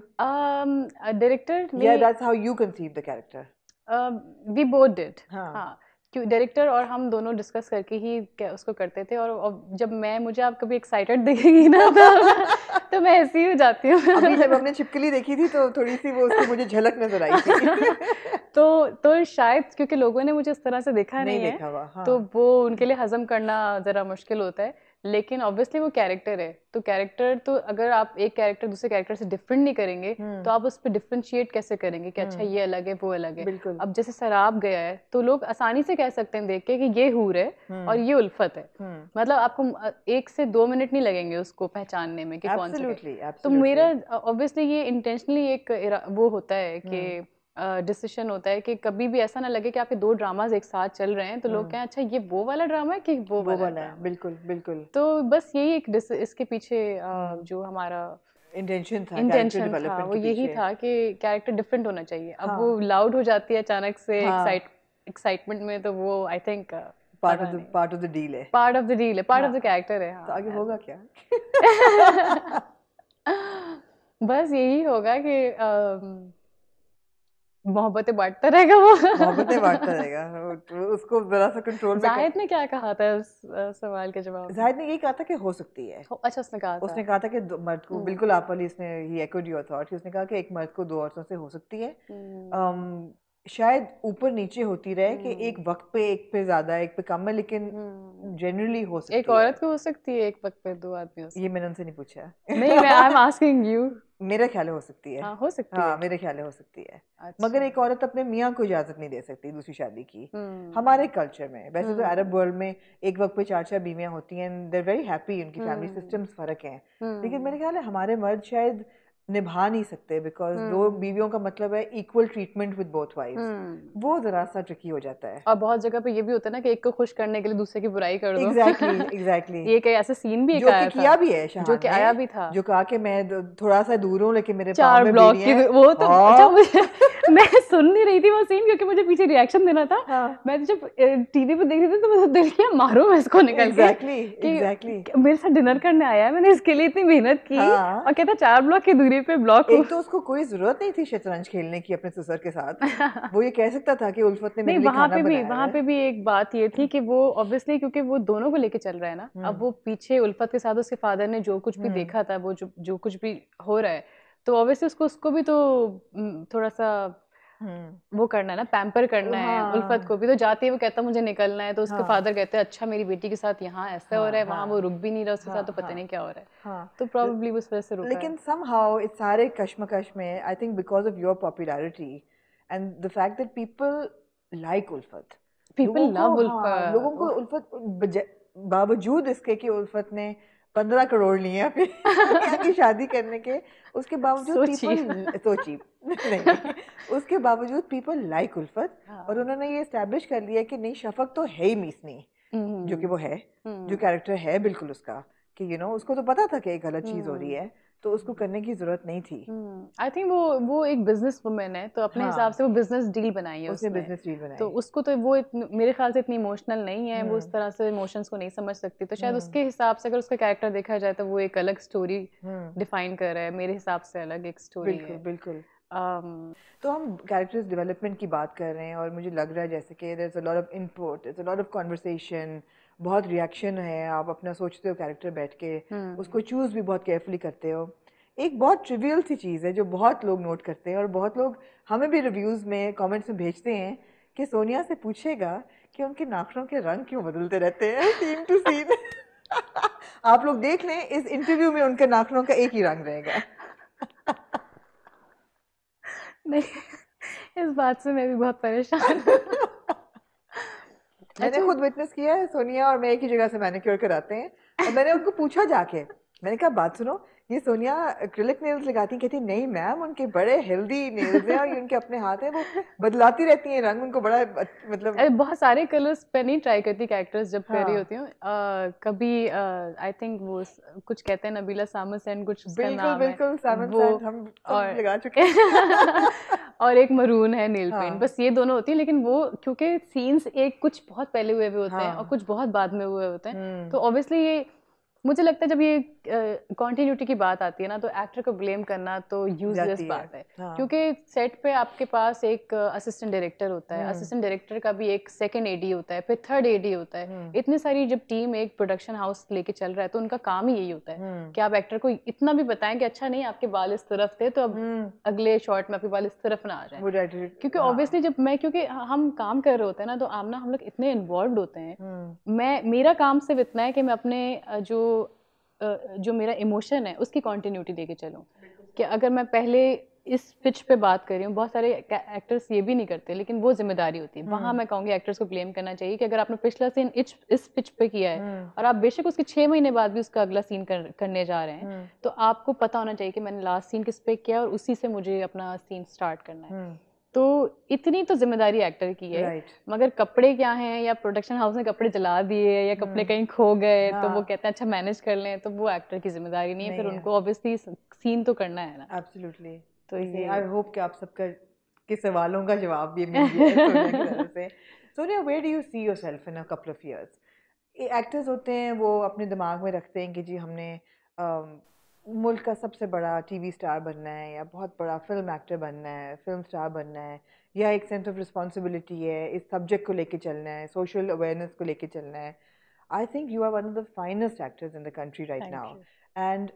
director या that's how you conceive the character we both did हाँ, हाँ। क्यों डायरेक्टर और हम दोनों डिस्कस करके ही उसको करते थे और, जब मैं मुझे आप कभी एक्साइटेड देखेंगी ना तो, तो मैं ऐसी हो जाती हूँ जब हमने छिपकली देखी थी तो थोड़ी सी वो उसकी मुझे झलक नजर आई थी तो तो शायद क्योंकि लोगों ने मुझे इस तरह से देखा नहीं, नहीं देखा है हाँ। तो वो उनके लिए हजम करना ज़रा मुश्किल होता है लेकिन ऑब्वियसली वो कैरेक्टर है तो कैरेक्टर तो अगर आप एक कैरेक्टर दूसरे कैरेक्टर से डिफरेंट नहीं करेंगे हम्म। तो आप उस पर डिफ्रेंशिएट कैसे करेंगे कि अच्छा हम्म। ये अलग है वो अलग है अब जैसे शराब गया है तो लोग आसानी से कह सकते हैं देख के कि ये हूर है हम्म। और ये उल्फत है मतलब आपको एक से दो मिनट नहीं लगेंगे उसको पहचानने में कि कौन सा तो मेरा ऑब्वियसली ये इंटेंशनली एक वो होता है कि डिसीशन uh, होता है कि कभी भी ऐसा ना लगे कि आपके दो ड्रामाज एक साथ चल रहे हैं तो लोग हम्म। कहें अच्छा ये वो वाला ड्रामा है कि वो, वो वाला, वाला है बिल्कुल बिल्कुल तो बस यही एक इसके पीछे uh, जो हमारा इंटेंशन था इंटेंशन था वो यही था कि कैरेक्टर डिफरेंट होना चाहिए हाँ. अब वो लाउड हाँ। हो जाती है अचानक से एक्साइटमेंट हाँ। में तो वो I think part of the part of the deal है पार्ट ऑफ द डील है पार्ट ऑफ द कैरेक्टर है हाँ। तो आगे होगा क्या बस यही होगा कि मोहब्बतें बांटता रहेगा वो मोहब्बतें बांटता रहेगा उसको जरा सा कंट्रोल में जाहिद ने क्या कहा था उस सवाल के जवाब जाहिद ने यही कहा था कि हो सकती है अच्छा उसने कहा उसने कहा था कि मर्द को हम्म। बिल्कुल आप वाली इसने ही एक्ड योर थॉट उसने कहा कि एक मर्द को दो औरतों से हो सकती है हम्म। शायद ऊपर नीचे होती रहे कि हम्म। एक वक्त पे एक पे ज्यादा एक पे कम है लेकिन जनरली हम्म। हो सकती एक औरत भी हो सकती है एक वक्त पे दो आदमी ये मैंने उनसे नहीं पूछा नहीं मैं आई एम आस्किंग यू मेरा ख्याल हो सकती है हाँ, हो सकती हाँ, है मेरे ख्याल हो सकती है अच्छा। मगर एक औरत अपने मियाँ को इजाजत नहीं दे सकती दूसरी शादी की हम्म। हमारे कल्चर में वैसे तो अरब वर्ल्ड में एक वक्त पे चार चार बीवियाँ होती हैं एंड देर वेरी हैप्पी उनकी फैमिली सिस्टम्स फर्क हैं लेकिन मेरे ख्याल है हमारे मर्द शायद निभा नहीं सकते बिकॉज hmm. हम्म। दो बीवियों का मतलब है equal treatment with both wife वो जरा सा ट्रिकी हो जाता है और बहुत जगह पे ये भी होता है ना कि एक को खुश करने के लिए दूसरे की बुराई कर दो एग्जैक्टली exactly, एग्जैक्टली exactly. ये कई ऐसे सीन भी जो कि किया भी है शाहान जो कि आया भी था जो कहा कि मैं थोड़ा सा दूर हूँ लेकिन मेरे चार ब्लॉक की वो तो हाँ। अच्छा, मैं सुन नहीं रही थी वो सीन क्योंकि मुझे पीछे रिएक्शन देना था हाँ. मैं तो जब टीवी पर देख रही थी तो मुझे दिल किया मारो मैं इसको निकल exactly, एग्जैक्टली मेरे साथ डिनर करने आया है मैंने इसके लिए इतनी मेहनत की हाँ. और कहता चार ब्लॉक की दूरी टीवी पे ब्लॉक एक तो उसको कोई जरूरत नहीं थी शतरंज खेलने की अपने ससुर के साथ वो ये कह सकता था कि उल्फत ने नहीं वहाँ पे भी वहाँ पे भी एक बात ये थी कि वो ऑब्वियसली क्योंकि वो दोनों को लेके चल रहा है ना अब हम्म। वो पीछे उल्फत के साथ उसके फादर ने जो कुछ भी हम्म। देखा था वो जो जो कुछ भी हो रहा है तो ऑब्वियसली उसको उसको भी तो हम्म, थोड़ा सा हम्म। वो करना है ना पैम्पर करना है हाँ। उल्फत को भी तो जाती है वो कहता मुझे निकलना है तो उसके फादर हाँ। कहते हैं अच्छा मेरी बेटी के साथ यहाँ ऐसा हो हाँ, रहा है वहाँ वो रुक भी नहीं रहा उसके साथ तो पता नहीं क्या हो रहा है तो प्रॉब्लली उस वजह से रुक लेकिन सम हाउ इस सारे कश्मकश में I think because of your popularity and the fact that people like Ulfat people love Ulfat लोगों को उल्फत बावजूद इसके कि उल्फत ने पंद्रह करोड़ लिए हैं फिर शादी करने के उसके बावजूद पीपल सोची नहीं उसके बावजूद पीपल लाइक उल्फत हाँ। और उन्होंने ये इस्टेब्लिश कर लिया कि नहीं शफक तो है ही मीसनी हम्म। जो कि वो है जो कैरेक्टर हम्म। है बिल्कुल उसका कि यू नो उसको तो पता था कि एक गलत चीज़ हो रही हम्म। है तो उसको करने की जरूरत नहीं थी आई हम्म, थिंक वो वो एक बिजनेस वुमेन है तो अपने हाँ। हिसाब से वो बिजनेस डील बनाई है उसने बिजनेस डील बनाई तो उसको तो वो मेरे ख्याल से इतनी इमोशनल नहीं है वो उस हम्म। तरह से इमोशंस को नहीं समझ सकती तो शायद हम्म। उसके हिसाब से अगर उसका कैरेक्टर देखा जाए तो वो एक अलग स्टोरी डिफाइन कर रहा है मेरे हिसाब से अलग एक स्टोरी बिल्कुल बिल्कुल um, तो हम कैरेक्टर्स डेवलपमेंट की बात कर रहे हैं और मुझे लग रहा है जैसे कि there is a lot of input is a lot of conversation बहुत रिएक्शन है आप अपना सोचते हो कैरेक्टर बैठ के हम्म। उसको चूज भी बहुत केयरफुली करते हो एक बहुत ट्रिवियल सी चीज़ है जो बहुत लोग नोट करते हैं और बहुत लोग हमें भी रिव्यूज़ में कमेंट्स में भेजते हैं कि सोनिया से पूछेगा कि उनके नाखरों के रंग क्यों बदलते रहते हैं सीन टू सीन आप लोग देख लें इस इंटरव्यू में उनके नाखरों का एक ही रंग रहेगा नहीं इस बात से मैं भी बहुत परेशान हूँ मैंने अच्छा। खुद विटनेस किया है सोनिया और मैं एक ही जगह से मैनिक्योर कराते हैं और मैंने उनको पूछा जाके मैंने कहा बात सुनो ये सोनिया एक्रिलिक नेल्स लगाती हैं कहती नहीं मैम उनके बड़े हेल्दी नेल्स हैं और ये उनके अपने हाथ हैं वो बदलाती रहती हैं रंग उनको बड़ा मतलब अरे बहुत सारे कलर्स पे नहीं ट्राई करती कैरेक्टर्स जब हाँ. कर रही हाँ। होती हूँ कभी आई थिंक वो कुछ कहते हैं नबीला सामस एंड कुछ बिल्कुल बिल्कुल सामसन हम तो और लगा चुके हैं और एक मरून है नील हाँ. पेंट बस ये दोनों होती है लेकिन वो क्योंकि सीन्स एक कुछ बहुत पहले हुए हुए होते हाँ. हैं और कुछ बहुत बाद में हुए होते हैं हम्म। तो ऑब्वियसली ये मुझे लगता है जब ये uh, की बात आती है ना तो एक्टर को ब्लेम करना तो यूजलेस बात है हाँ। क्योंकि सेट पे आपके पास एक असिस्टेंट डायरेक्टर होता है असिस्टेंट हम्म। डायरेक्टर का भी एक सेकेंड एडी होता है फिर थर्ड एडी होता है हम्म। इतनी सारी जब टीम एक प्रोडक्शन हाउस लेके चल रहा है तो उनका काम ही यही होता है हम्म। कि आप एक्टर को इतना भी बताएं कि अच्छा नहीं आपके बाल इस तरफ थे तो अब अगले शॉर्ट में आपके बाल इस तरफ ना आ जाए क्योंकि ऑब्वियसली हाँ। जब मैं क्योंकि हम काम कर रहे होते हैं ना तो आमना हम लोग इतने इन्वॉल्व होते हैं मैं मेरा काम सिर्फ इतना है कि मैं अपने जो जो मेरा इमोशन है उसकी कॉन्टीन्यूटी दे के चलूँ कि अगर मैं पहले इस पिच पे बात कर रही हूँ बहुत सारे एक्टर्स ये भी नहीं करते लेकिन वो जिम्मेदारी होती है हम्म। वहाँ मैं कहूँगी एक्टर्स को ब्लेम करना चाहिए कि अगर आपने पिछला सीन इच, इस पिच पे किया है हम्म। और आप बेशक उसके छः महीने बाद भी उसका अगला सीन कर, करने जा रहे हैं हम्म। तो आपको पता होना चाहिए कि मैंने लास्ट सीन किस पे किया और उसी से मुझे अपना सीन स्टार्ट करना है तो इतनी तो जिम्मेदारी एक्टर की है right. मगर कपड़े क्या हैं या प्रोडक्शन हाउस ने कपड़े जला दिए या कपड़े हम्म। कहीं खो गए yeah. तो वो हाँ। कहते हैं अच्छा मैनेज कर लें तो वो एक्टर की जिम्मेदारी नहीं, नहीं फिर है फिर उनको ऑब्वियसली सीन तो करना है ना एब्सोल्युटली तो ये आई होप कि आप सबका के सवालों का जवाब भी मिल गया Sonia where do you see yourself in a couple of years actors होते हैं वो अपने दिमाग में रखते हैं कि जी हमने मुल्क का सबसे बड़ा टीवी स्टार बनना है या बहुत बड़ा फिल्म एक्टर बनना है फिल्म स्टार बनना है या एक सेंस ऑफ रिस्पॉन्सिबिलिटी है इस सब्जेक्ट को लेके चलना है सोशल अवेयरनेस को लेके चलना है I think you are one of the finest actors in the country right now and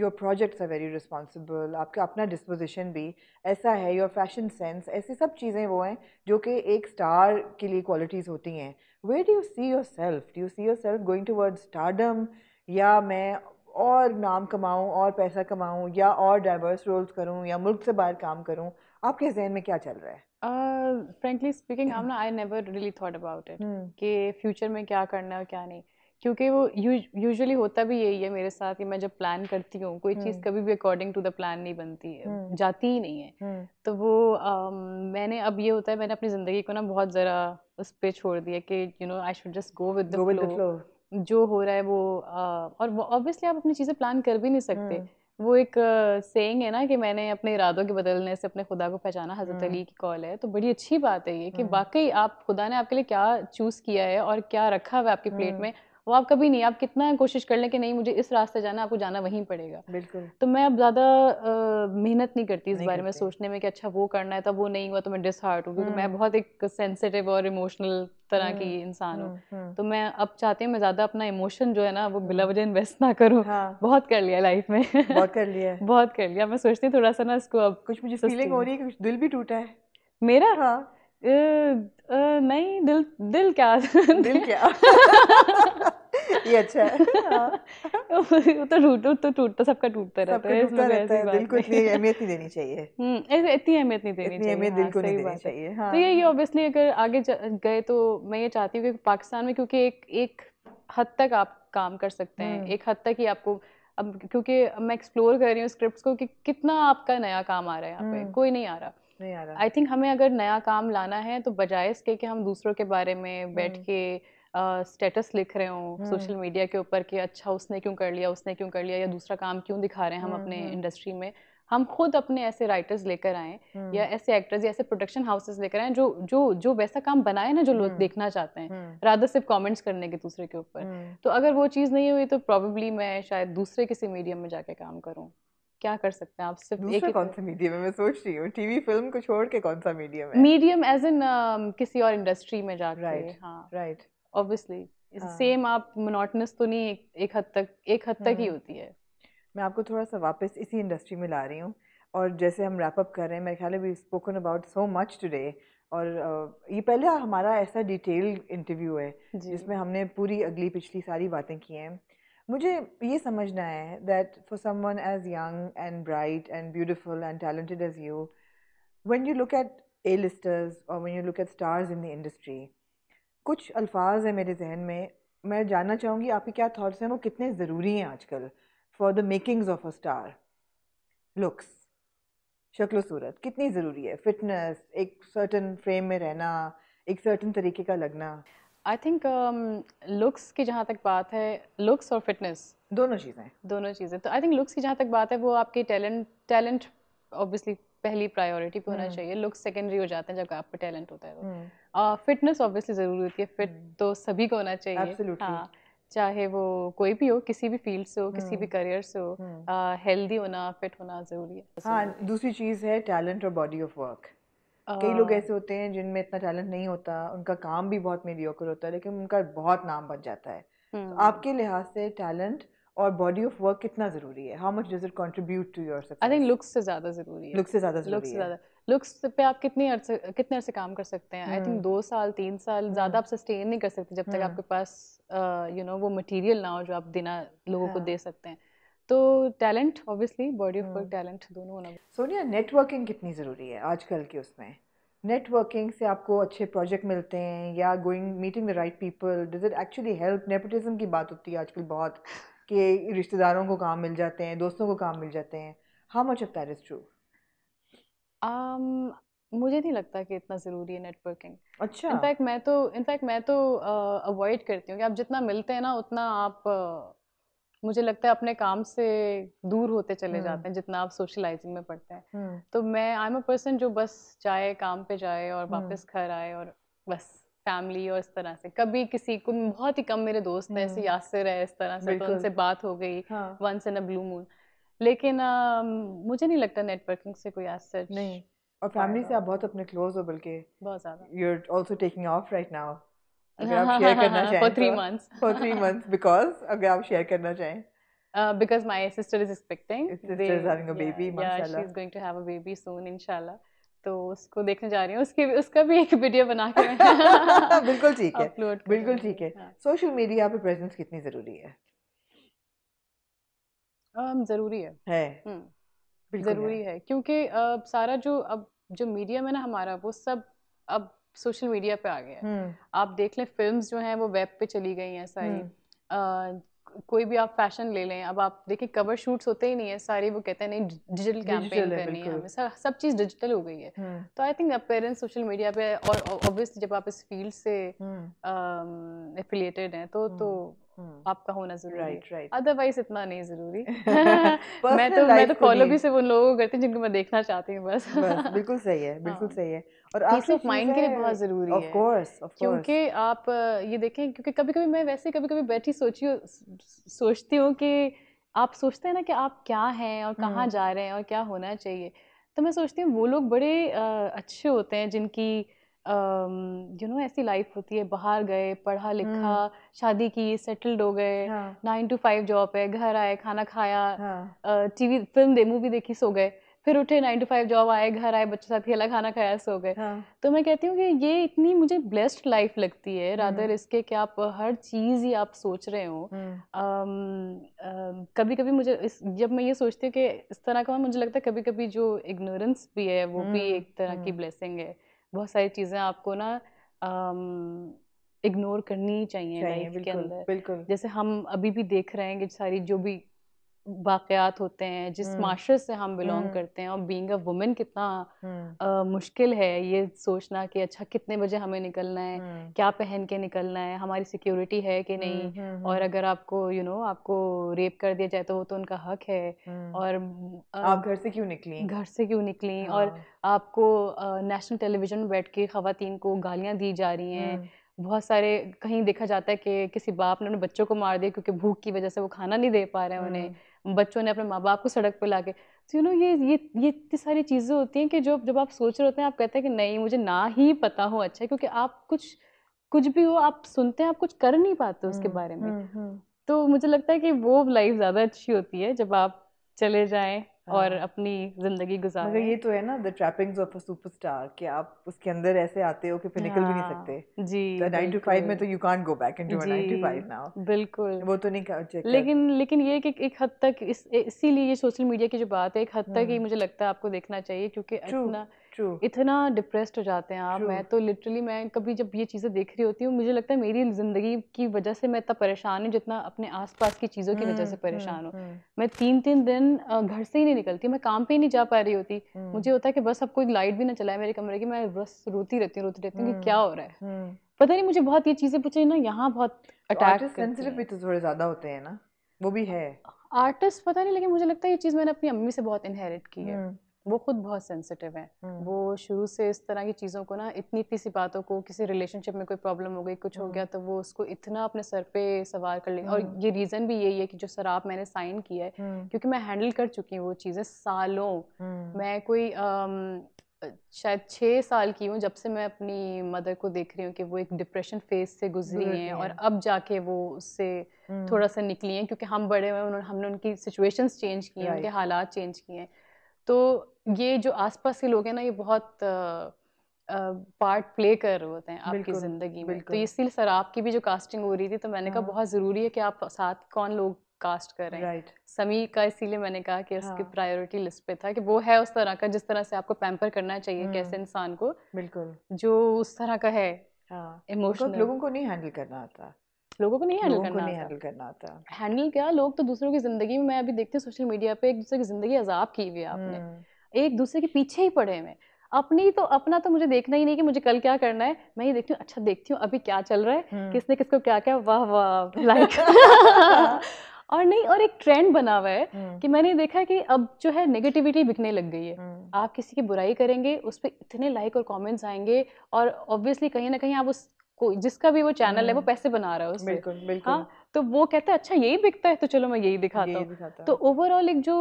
your projects are very responsible आपका अपना डिस्पोजिशन भी ऐसा है योर फैशन सेंस ऐसी सब चीज़ें वो हैं जो कि एक स्टार के लिए क्वालिटीज़ होती हैं where do you see yourself do you see yourself going toward stardom या मैं और नाम कमाऊँ और पैसा कमाऊँ या और डाइवर्स रोल्स करूँ या मुल्क से बाहर काम करूँ आपके जहन में क्या चल रहा है frankly speaking Amna I never really thought about it कि फ्यूचर में क्या करना है और क्या नहीं क्योंकि वो यूजुअली होता भी यही है मेरे साथ ही मैं जब प्लान करती हूँ कोई चीज़ हम्म। कभी भी अकॉर्डिंग टू द प्लान नहीं बनती है हम्म। जाती ही नहीं है हम्म। तो वो um, मैंने अब ये होता है मैंने अपनी ज़िंदगी को ना बहुत ज़रा उस पर छोड़ दिया कि you know I should just go with the flow जो हो रहा है वो आ, और ऑब्वियसली आप अपनी चीज़ें प्लान कर भी नहीं सकते हम्म। वो एक सेइंग है ना कि मैंने अपने इरादों के बदलने से अपने खुदा को पहचाना हज़रत हम्म। अली की कॉल है तो बड़ी अच्छी बात है ये कि हम्म। वाकई आप खुदा ने आपके लिए क्या चूज़ किया है और क्या रखा हुआ है आपकी प्लेट में वो आप कभी नहीं आप कितना कोशिश कर लें कि नहीं मुझे इस रास्ते जाना आपको जाना वहीं पड़ेगा बिल्कुल तो मैं अब ज़्यादा मेहनत नहीं करती इस बारे में सोचने में कि अच्छा वो करना है तब वो नहीं हुआ तो मैं डिसहार्ट हूँ क्योंकि मैं हम्म। बहुत एक सेंसिटिव और इमोशनल तरह की हम्म, इंसान हूँ हम्म, तो मैं अब चाहती हूँ मैं ज़्यादा अपना इमोशन जो है ना वो बिला वजह इन्वेस्ट ना करूँ हाँ। बहुत कर लिया लाइफ में बहुत कर लिया बहुत कर लिया मैं सोचती हूँ थोड़ा सा ना इसको अब कुछ मुझे फीलिंग हो रही है कुछ दिल भी टूटा है मेरा हाँ नहीं दिल दिल क्या दिल क्या ये अच्छा है हाँ। वो तो टूट तो टूट तो सबका टूटता रहता है इसमें रहता है दिल को इतनी अहमियत नहीं देनी चाहिए हम्म ऐसे इतनी अहमियत नहीं देनी चाहिए अहमियत दिल हाँ, को नहीं देनी चाहिए हां तो ये ये ऑब्वियसली अगर आगे गए तो मैं ये चाहती हूं कि पाकिस्तान में क्योंकि एक एक हद तक आप काम कर सकते हैं हम्म। एक हद तक ही आपको अब क्योंकि मैं एक्सप्लोर कर रही हूँ स्क्रिप्ट्स को कि कितना आपका नया काम आ रहा है यहाँ पे हम्म। कोई नहीं आ रहा नहीं आ रहा आई थिंक हमें अगर नया काम लाना है तो बजाय इसके कि हम दूसरों के बारे में बैठ हम्म। के स्टेटस लिख रहे हो सोशल मीडिया के ऊपर कि अच्छा उसने क्यों कर लिया उसने क्यों कर लिया या दूसरा काम क्यों दिखा रहे हैं हम अपने इंडस्ट्री हम्म, हम्म। में हम खुद अपने ऐसे राइटर्स लेकर आए हम्म। या ऐसे एक्टर्स या ऐसे प्रोडक्शन हाउसेस लेकर आए जो जो जो वैसा काम बनाए ना जो लोग देखना चाहते हैं राधा सिर्फ कॉमेंट्स करने के दूसरे के ऊपर तो अगर वो चीज़ नहीं हुई तो प्रॉबेबली मैं शायद दूसरे किसी मीडियम में जाके काम करूँ क्या कर सकते हैं आप सिर्फ एक कौन सा मीडियम है मैं सोच रही हूँ टीवी फिल्म को छोड़ के कौन सा मीडियम है मीडियम एज इन किसी और इंडस्ट्री में जाकर राइट हाँ राइट ऑब्वियसली सेम हाँ। आप मोनोटनस तो नहीं एक, हद तक एक हद तक ही हम्म। होती है मैं आपको थोड़ा सा वापस इसी इंडस्ट्री में ला रही हूँ और जैसे हम रैप अप कर रहे हैं मेरे ख्याल we spoken about so much today और ये पहले हमारा ऐसा डिटेल इंटरव्यू है जिसमें हमने पूरी अगली पिछली सारी बातें की हैं मुझे ये समझना है that for someone as young and bright and beautiful and talented as you when you look at A listers और when you look at stars in the industry कुछ अल्फाज हैं मेरे जहन में मैं जानना चाहूँगी आपके क्या थाट्स हैं वो कितने ज़रूरी हैं आजकल for the makings of a star looks शक्ल सूरत कितनी ज़रूरी है फिटनेस एक सर्टन फ्रेम में रहना एक सर्टन तरीके का लगना आई थिंक लुक्स की जहाँ तक बात है लुक्स और फिटनेस दोनों चीज़ें दोनों चीज़ें तो आई थिंक लुक्स की जहाँ तक बात है वो आपके टैलेंट टैलेंट ऑब्वियसली पहली प्रायोरिटी पे होना हम्म। चाहिए लुक सेकेंडरी हो जाते हैं जब आप पे टैलेंट होता है तो फिटनेस ऑब्वियसली ज़रूरी होती है फिट हम्म। तो सभी को होना चाहिए हाँ चाहे वो कोई भी हो किसी भी फील्ड से हो किसी हम्म। भी करियर से हो हेल्दी होना फिट होना ज़रूरी है हाँ दूसरी चीज़ है टैलेंट और बॉडी ऑफ वर्क कई लोग ऐसे होते हैं जिनमें इतना टैलेंट नहीं होता उनका काम भी बहुत मेडियोकर होता है लेकिन उनका बहुत नाम बन जाता है तो आपके लिहाज से टैलेंट और बॉडी ऑफ वर्क कितना जरूरी है how much does it contribute to your I think looks से ज्यादा जरूरी है लुक्स से ज्यादा जरूरी है लुक्स से ज्यादा लुक्स पे आप कितने अरसे कितने अरसे काम कर सकते हैं आई थिंक hmm. दो साल तीन साल hmm. ज्यादा आप सस्टेन नहीं कर सकते जब तक hmm. आपके पास यू नो वो मटेरियल ना हो जो आप देना लोगों को दे सकते हैं तो talent obviously body of work talent दोनों होना सोनिया नेटवर्किंग कितनी ज़रूरी है आजकल के उसमें नेटवर्किंग से आपको अच्छे प्रोजेक्ट मिलते हैं या going meeting the right people does it actually help nepotism की बात होती है आजकल बहुत कि रिश्तेदारों को काम मिल जाते हैं दोस्तों को काम मिल जाते हैं how much of that is true मुझे नहीं लगता कि इतना ज़रूरी है नेटवर्किंग अच्छा इनफैक्ट मैं तो इनफैक्ट मैं तो अवॉइड uh, करती हूँ कि आप जितना मिलते हैं ना उतना आप uh, मुझे लगता है अपने काम से दूर होते चले hmm. जाते हैं जितना आप सोशलाइजिंग में पड़ते हैं hmm. तो मैं आई एम अ पर्सन जो बस जाए काम पे जाए और हम्म। वापस घर hmm. आए और बस फैमिली और इस तरह से कभी किसी को बहुत ही कम मेरे दोस्त हैं ऐसे हम्म। यासिर है इस तरह से तो उनसे बात हो गई once in a blue moon लेकिन आ, मुझे नहीं लगता नेटवर्किंग से कोई असर नहीं और फैमिली से आप बहुत अपने क्लोज हो बल्कि बहुत ज्यादा you are also taking off right now अगर आप शेयर करना चाहें for 3 months for 3 months because अगर आप शेयर करना चाहें because my sister is expecting Sister they, having a baby माशाल्लाह she is going to have a baby soon इंशाल्लाह तो उसको देखने जा रही हूँ उसके भी उसका भी एक वीडियो बना के बिल्कुल ठीक है बिल्कुल ठीक है सोशल हाँ। मीडिया पे प्रेजेंस कितनी ज़रूरी है um, ज़रूरी है, है। हम्म। ज़रूरी है, है। क्योंकि अब सारा जो अब जो मीडिया में ना हमारा वो सब अब सोशल मीडिया पे आ गया है हम्म। आप देख लें फिल्म्स जो हैं वो वेब पे चली गई हैं सारी हम्म। कोई भी आप फैशन ले लें अब आप देखिए कवर शूट्स होते ही नहीं है सारे वो कहते हैं नहीं डिजिटल कैंपेन करनी है हमें सब चीज़ डिजिटल हो गई है हम्म। तो I think parents social media पे और ऑब्वियसली जब आप इस फील्ड से एफिलिएटेड हम्म। um, हैं तो तो हम्म। हम्म। आपका होना जरूरी राइट राइट अदरवाइज इतना नहीं जरूरी मैं तो मैं तो फॉलो भी सिर्फ उन लोगों को करती हूँ जिनको मैं देखना चाहती हूँ बस बिल्कुल सही है बिल्कुल हाँ। सही है और पीस ऑफ माइंड के लिए बहुत ज़रूरी है ऑफ कोर्स क्योंकि आप ये देखें क्योंकि कभी कभी मैं वैसे कभी कभी बैठी सोची सोचती हूँ कि आप सोचते हैं ना कि आप क्या हैं और कहाँ हम्म। जा रहे हैं और क्या होना चाहिए तो मैं सोचती हूँ वो लोग बड़े अच्छे होते हैं जिनकी यू नो ऐसी लाइफ होती है बाहर गए पढ़ा लिखा हम्म। शादी की सेटल्ड हो गए नाइन टू फाइव जॉब है घर आए खाना खाया टीवी हाँ। फिल्म दे मूवी देखी सो गए फिर उठे नाइन टू फाइव जॉब आए घर आए बच्चों साथ खेला खाना खाया सो गए हाँ। तो मैं कहती हूँ कि ये इतनी मुझे ब्लेस्ड लाइफ लगती है रादर हम्म। इसके कि आप हर चीज़ ही आप सोच रहे हो हम्म। कभी कभी मुझे इस जब मैं ये सोचती हूँ कि इस तरह का मुझे लगता है कभी कभी जो इग्नोरेंस भी है वो भी एक तरह की ब्लेसिंग है बहुत सारी चीज़ें आपको ना इग्नोर करनी चाहिए लाइफ के अंदर बिल्कुल जैसे हम अभी भी देख रहे हैं कि सारी जो भी वाक़यात होते हैं जिस हुँ। हम्म। माशरे से हम बिलोंग हम्म। करते हैं और बीइंग हम्म। अ वुमेन कितना आ, मुश्किल है ये सोचना कि अच्छा कितने बजे हमें निकलना है क्या पहन के निकलना है हमारी सिक्योरिटी है कि नहीं और अगर आपको यू नो आपको रेप कर दिया जाए तो वो तो उनका हक है और आप घर से क्यों निकली घर से क्यों निकली हाँ। और आपको नेशनल टेलीविज़न बैठ के खातन को गालियाँ दी जा रही हैं बहुत सारे कहीं देखा जाता है कि किसी बाप ने उन्हें बच्चों को मार दिया क्योंकि भूख की वजह से वो खाना नहीं दे पा रहे हैं उन्हें बच्चों ने अपने माँ बाप को सड़क पर ला के तो यू नो ये ये ये इतनी सारी चीज़ें होती हैं कि जो जब आप सोच रहे होते हैं आप कहते हैं कि नहीं मुझे ना ही पता हो अच्छा क्योंकि आप कुछ कुछ भी हो आप सुनते हैं आप कुछ कर नहीं पाते उसके हम्म, बारे में हम्म, हम्म। तो मुझे लगता है कि वो लाइफ ज़्यादा अच्छी होती है जब आप चले जाएं और हाँ। अपनी जिंदगी गुजार मगर ये तो है ना the trappings of a superstar कि आप उसके अंदर ऐसे आते हो कि फिर निकल भी नहीं हाँ। सकते जी नाइन टू फाइव में तो you can't go back into nine to five now बिल्कुल वो तो नहीं कर चेक लेकिन लेकिन ये कि एक हद तक इस इसीलिए ये सोशल मीडिया की जो बात है एक हद तक ही हम्म। मुझे लगता है आपको देखना चाहिए क्योंकि इतना True. इतना डिप्रेस्ड हो जाते हैं आप मैं तो लिटरली मैं कभी जब ये चीज़ें देख रही होती हूँ मुझे लगता है मेरी ज़िंदगी की वजह से मैं इतना परेशान हूँ जितना अपने आसपास की चीज़ों की वजह से हम्म, परेशान हूँ हम्म, हम्म। मैं तीन तीन दिन घर से ही नहीं निकलती मैं काम पे ही नहीं जा पा रही होती मुझे होता है कि बस अब कोई लाइट भी ना चलाए मेरे कमरे की मैं बस रोती रहती हूँ रोती रहती हूँ कि क्या हो रहा है पता नहीं मुझे बहुत ये चीज़ें पूछे ना यहाँ बहुत अटैक भी तो थोड़े ज़्यादा होते हैं ना वो भी है आर्टिस्ट पता नहीं लेकिन मुझे लगता है ये चीज़ मैंने अपनी अम्मी से बहुत इनहेरिट की है वो खुद बहुत सेंसिटिव है हम्म। वो शुरू से इस तरह की चीज़ों को ना इतनी इतनी सी बातों को किसी रिलेशनशिप में कोई प्रॉब्लम हो गई कुछ हो गया हम्म। तो वो उसको इतना अपने सर पे सवार कर ले और हम्म। ये रीज़न भी यही है कि जो सर आप मैंने साइन किया है क्योंकि मैं हैंडल कर चुकी हूँ वो चीज़ें सालों मैं कोई शायद छः साल की हूँ जब से मैं अपनी मदर को देख रही हूँ कि वो एक डिप्रेशन फेज से गुजरी हैं और अब जाके वो उससे थोड़ा सा निकली हैं क्योंकि हम बड़े हुए उन्होंने हमने उनकी सिचुएशंस चेंज की हैं उनके हालात चेंज किए हैं तो ये जो आसपास के लोग हैं ना ये बहुत पार्ट प्ले कर रहे होते हैं आपकी ज़िंदगी में तो इसीलिए सर आपकी भी जो कास्टिंग हो रही थी तो मैंने कहा हाँ। बहुत ज़रूरी है कि आप साथ कौन लोग कास्ट कर रहे हैं right. समी का इसीलिए मैंने कहा कि उसकी हाँ. प्रायोरिटी लिस्ट पे था कि वो है उस तरह का जिस तरह से आपको पैम्पर करना चाहिए हम्म। कैसे इंसान को बिल्कुल जो उस तरह का है इमोशनल हाँ. लोगों को नहीं हैंडल करना आता लोगों को नहीं हैंडल करना नहीं हैंडल करना आता हैंडल क्या लोग तो दूसरों की जिंदगी में मैं अभी देखती हूँ सोशल मीडिया पे एक दूसरे की जिंदगी अजाब की हुई है आपने हम्म। एक दूसरे के पीछे ही पड़े हुए अपनी तो अपना तो मुझे देखना ही नहीं कि मुझे कल क्या करना है मैं ये देखती हूँ अच्छा देखती हूँ अभी क्या चल रहा है हम्म। किसने किसको क्या क्या वाह वाह लाइक और नहीं और एक ट्रेंड बना हुआ है हम्म। कि मैंने देखा कि अब जो है नेगेटिविटी बिकने लग गई है आप किसी की बुराई करेंगे उस पर इतने लाइक और कमेंट्स आएंगे और ऑब्वियसली कहीं ना कहीं आप उस कोई जिसका भी वो चैनल है वो हम्म। पैसे बना रहा है उससे बिल्कुल बिल्कुल हाँ तो वो कहता है अच्छा यही बिकता है तो चलो मैं यही दिखाता हूँ तो ओवरऑल एक जो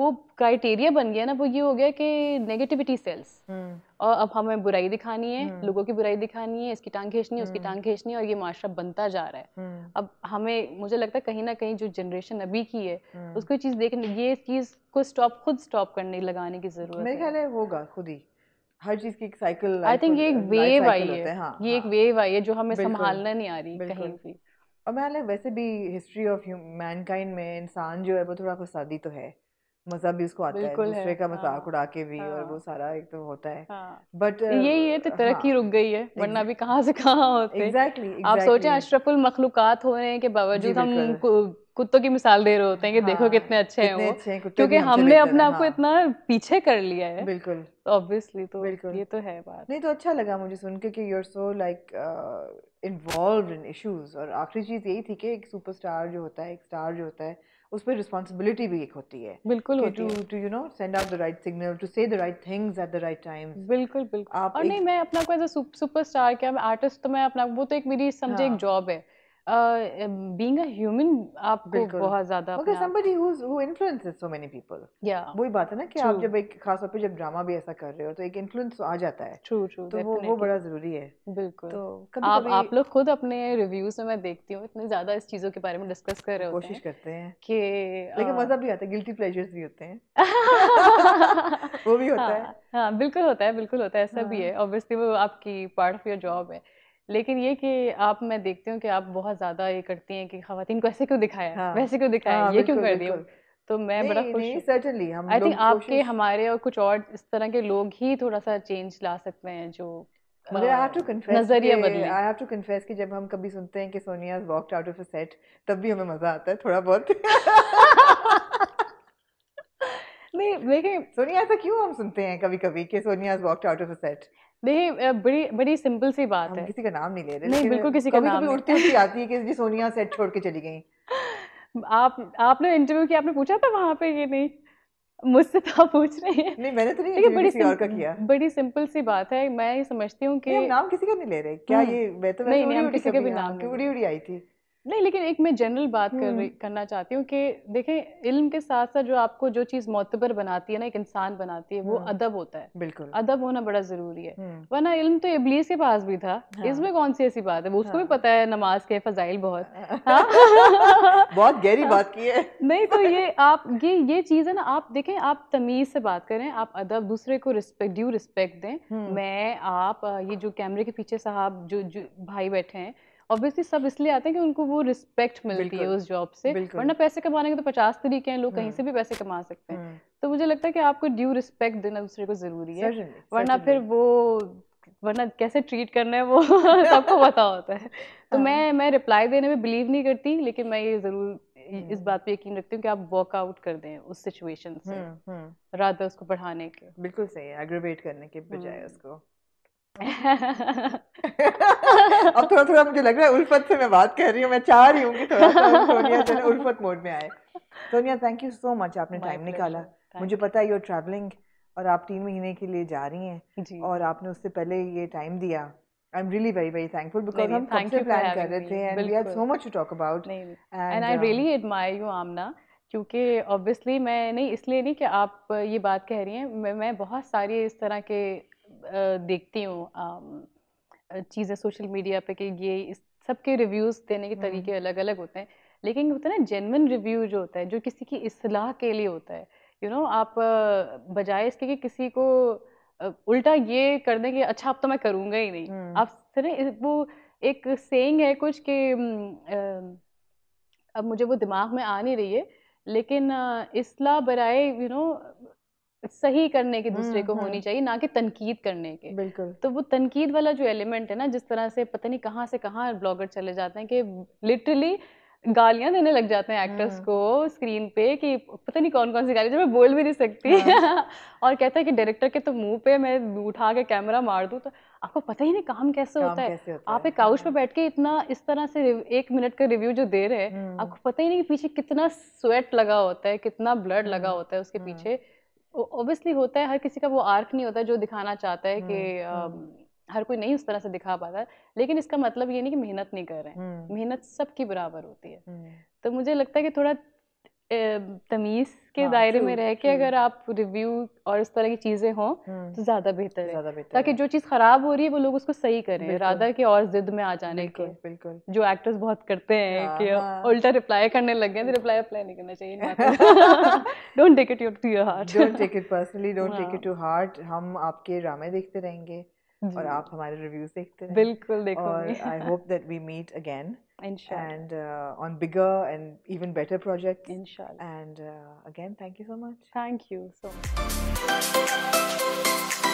वो क्राइटेरिया बन गया ना वो ये हो गया कि नेगेटिविटी सेल्स हम्म। और अब हमें बुराई दिखानी है हम्म। लोगों की बुराई दिखानी है इसकी टांग खींचनी है उसकी टांग खींचनी है और ये माशरा बनता जा रहा है अब हमें मुझे लगता है कहीं ना कहीं जो जनरेशन अभी की है उसको चीज़ देखने ये चीज़ को स्टॉप खुद स्टॉप करने लगाने की जरूरत मेरे ख्याल है होगा खुद ही हर चीज की एक साइकिल आई थिंक हाँ, ये एक वेव आई है हाँ, ये हाँ, एक वेव आई है जो हमें संभालना नहीं आ रही कहीं भी और मैं मतलब, वैसे भी हिस्ट्री ऑफ मैनकाइंड में इंसान जो है वो थोड़ा फसादी तो है मजा भी उसको आता है दूसरे का मजाक हाँ। उड़ा के भी और वो हाँ। सारा एक तो होता है बट हाँ। तो यही है तो तरक्की रुक गई है वरना भी कहाँ से कहाँ होते हैं एग्जैक्टली आप सोचें अशरफुल मखलूकत होने के बावजूद हम कुत्तों की मिसाल दे रहे होते हैं कि हाँ, देखो कितने अच्छे हैं वो अच्छे, क्योंकि हमने अपने आप को हाँ, इतना पीछे कर लिया है बिल्कुल ऑब्वियसली तो, तो बिल्कुल ये तो है बात नहीं तो अच्छा लगा मुझे सुन के कि you are so like involve in issues और आखिरी चीज़ यही थी कि एक सुपरस्टार जो होता है एक स्टार जो होता है उस पर रिस्पॉन्सिबिलिटी भी एक होती है बिल्कुल to to you know send out the right signal to say the right things at the right time बिल्कुल बिल्कुल आप और एक... नहीं मैं अपना कोई सुपरस्टार क्या आर्टिस्ट तो मैं अपना वो तो एक मेरी समझे हाँ, एक जॉब है बीइंग अ ह्यूमन आपको बहुत ज्यादा मगर somebody who's who influences so many people या वही बात है ना कि true. आप जब एक खास तौर पे जब ड्रामा भी ऐसा कर रहे हो तो एक इन्फ्लुएंस तो आ जाता है ट्रू ट्रू तो वो वो बड़ा जरूरी है बिल्कुल तो कभी आप आप लोग खुद अपने रिव्यूज में मैं देखती हूं इतने ज्यादा इस चीजों के बारे में डिस्कस कर रहे हो कोशिश करते हैं कि लेकिन हाँ। मजा भी आता है गिल्टी प्लेजर्स भी होते हैं वो भी होता हाँ, है हां बिल्कुल होता है बिल्कुल होता है ऐसा भी हाँ। है ऑब्वियसली वो आपकी पार्ट ऑफ योर जॉब है लेकिन ये कि आप मैं देखती हूँ कि आप बहुत ज़्यादा ये करती हैं कि खातन को ऐसे क्यों दिखाया हाँ, वैसे क्यों दिखाया हाँ, ये क्यों कर दी तो मैं नहीं, बड़ा खुश सर्टनली हम आई थिंक आपके हमारे और कुछ और इस तरह के लोग ही थोड़ा सा चेंज ला सकते हैं जो नजरिया जब हम कभी सुनते हैं कि Sonia out of a set तब भी हमें मजा आता है थोड़ा बहुत नहीं देखिए सोनिया ऐसा क्यों हम सुनते हैं कभी कभी कि Sonia out of a set नहीं बड़ी बड़ी सिंपल सी बात है किसी का नाम नहीं ले रहे नहीं बिल्कुल किसी का नाम उठती उठती आती है कि जी सोनिया सेट छोड़ के चली गई आप आपने इंटरव्यू किया आपने पूछा था वहाँ पे ये नहीं मुझसे तो आप पूछ रहे हैं नहीं मैंने तो नहीं बड़ी किसी और का किया बड़ी सिंपल सी बात है मैं ये समझती हूँ कि नाम किसी का नहीं ले रहे क्या हम्म। ये मैं तो, तो नहीं, नहीं, हम किसी का भी नाम उड़ी उड़ी आई थी नहीं लेकिन एक मैं जनरल बात कर रही हम्म। करना चाहती हूँ कि देखें इल्म के साथ साथ जो आपको जो चीज़ मोतबर बनाती है ना एक इंसान बनाती है वो हम्म। अदब होता है बिल्कुल अदब होना बड़ा ज़रूरी है हम्म। वरना इल्म तो इबलीस के पास भी था हाँ। इसमें कौन सी ऐसी बात है वो उसको हाँ। भी पता है नमाज के फजाइल बहुत बहुत गहरी हाँ। बात की है नहीं तो ये आप ये ये चीज़ है ना आप देखें आप तमीज़ से बात करें आप अदब दूसरे को रिस्पेक्ट ड्यू रिस्पेक्ट दें मैं आप ये जो कैमरे के पीछे साहब जो भाई बैठे हैं ऑब्वियसली सब इसलिए आते हैं कि उनको वो रिस्पेक्ट मिलती है उस जॉब से वरना पैसे कमाने के तो पचास तरीके हैं लोग कहीं हम्म। से भी पैसे कमा सकते हैं हम्म। तो मुझे लगता है कि आपको ड्यू रिस्पेक्ट देना दूसरे को जरूरी है वरना फिर वो वरना कैसे ट्रीट करना है वो सबको पता होता है तो मैं हाँ। मैं रिप्लाई देने में बिलीव नहीं करती लेकिन मैं ये जरूर इस हम्म। बात पे यकीन रखती हूँ कि आप वर्कआउट कर दें उस सिचुएशन से राधा उसको बढ़ाने के बिल्कुल सही है एग्रीवेट करने के बजाय उसको अब थोड़ा थोड़ा मुझे लग रहा है उल्फत से मैं बात कर रही हूँ मैं चाह रही हूँ कि थोड़ा सोनिया उल्फत मोड में आए Sonia thank you so much आपने टाइम निकाला मुझे पता है यूर ट्रैवलिंग और आप तीन महीने के लिए जा रही हैं और आपने उससे पहले ये टाइम दिया I am really very very thankful because हम कब से प्लान कर रहे थे and we had so much to talk about and I really admire you Amna क्योंकि ऑब्वियसली मैं नहीं इसलिए नहीं कि आप ये बात कह रही हैं मैं, मैं बहुत सारी इस तरह के देखती हूँ चीज़ें सोशल मीडिया पे कि ये इस सबके रिव्यूज़ देने के तरीके हम्म। अलग अलग होते हैं लेकिन होता है ना जेनवन रिव्यू जो होता है जो किसी की असलाह के लिए होता है यू you नो know, आप बजाय इसके कि किसी को उल्टा ये कर दें कि अच्छा अब तो मैं करूँगा ही नहीं हम्म। आप सर वो एक सेइंग है कुछ कि अब मुझे वो दिमाग में आ नहीं रही है लेकिन इसला बराए यू नो सही करने के दूसरे को हम्म, होनी हम्म। चाहिए ना कि तनकीद करने के बिल्कुल तो वो तनकीद वाला जो एलिमेंट है ना जिस तरह से पता नहीं कहाँ से कहाँ ब्लॉगर चले जाते हैं कि लिटरली गालियां देने लग जाते हैं एक्टर्स हम्म। को स्क्रीन पे कि पता नहीं कौन कौन सी गाली जो मैं बोल भी नहीं सकती हाँ। और कहता है कि डायरेक्टर के तो मुंह पे मैं उठा के कैमरा मार दूँ तो आपको पता ही नहीं काम कैसे काम होता है कैसे होता आप है? एक काउच पे हाँ। बैठ के इतना इस तरह से एक मिनट का रिव्यू जो दे रहे हैं आपको पता ही नहीं कि पीछे कितना स्वेट लगा होता है कितना ब्लड लगा होता है उसके पीछे ऑब्वियसली होता है हर किसी का वो आर्क नहीं होता जो दिखाना चाहता है कि हम्म, हम्म। हर कोई नहीं उस तरह से दिखा पाता है लेकिन इसका मतलब ये नहीं कि मेहनत नहीं कर रहे हैं हम्म। मेहनत सबकी बराबर होती है तो मुझे लगता है कि थोड़ा तमीज के हाँ, दायरे में रह के अगर आप रिव्यू और इस तरह की चीजें हों हम्म, तो ज्यादा बेहतर है ताकि जो चीज खराब हो रही है वो लोग उसको सही करें राधा के और जिद में आ जाने के बिल्कुल जो एक्टर्स बहुत करते हैं हाँ, कि हाँ, उल्टा रिप्लाई करने लगे तो रिप्लाई अप्लाई नहीं करना चाहिए don't take it to your heart don't take it personally don't take it to heart हम आपके ड्रामे देखते रहेंगे और आप हमारे रिव्यूज देखते हैं बिल्कुल देखो I hope that we meet again Inshallah. And uh, on bigger and even better projects. Inshallah. And uh, again, thank you so much. Thank you so much.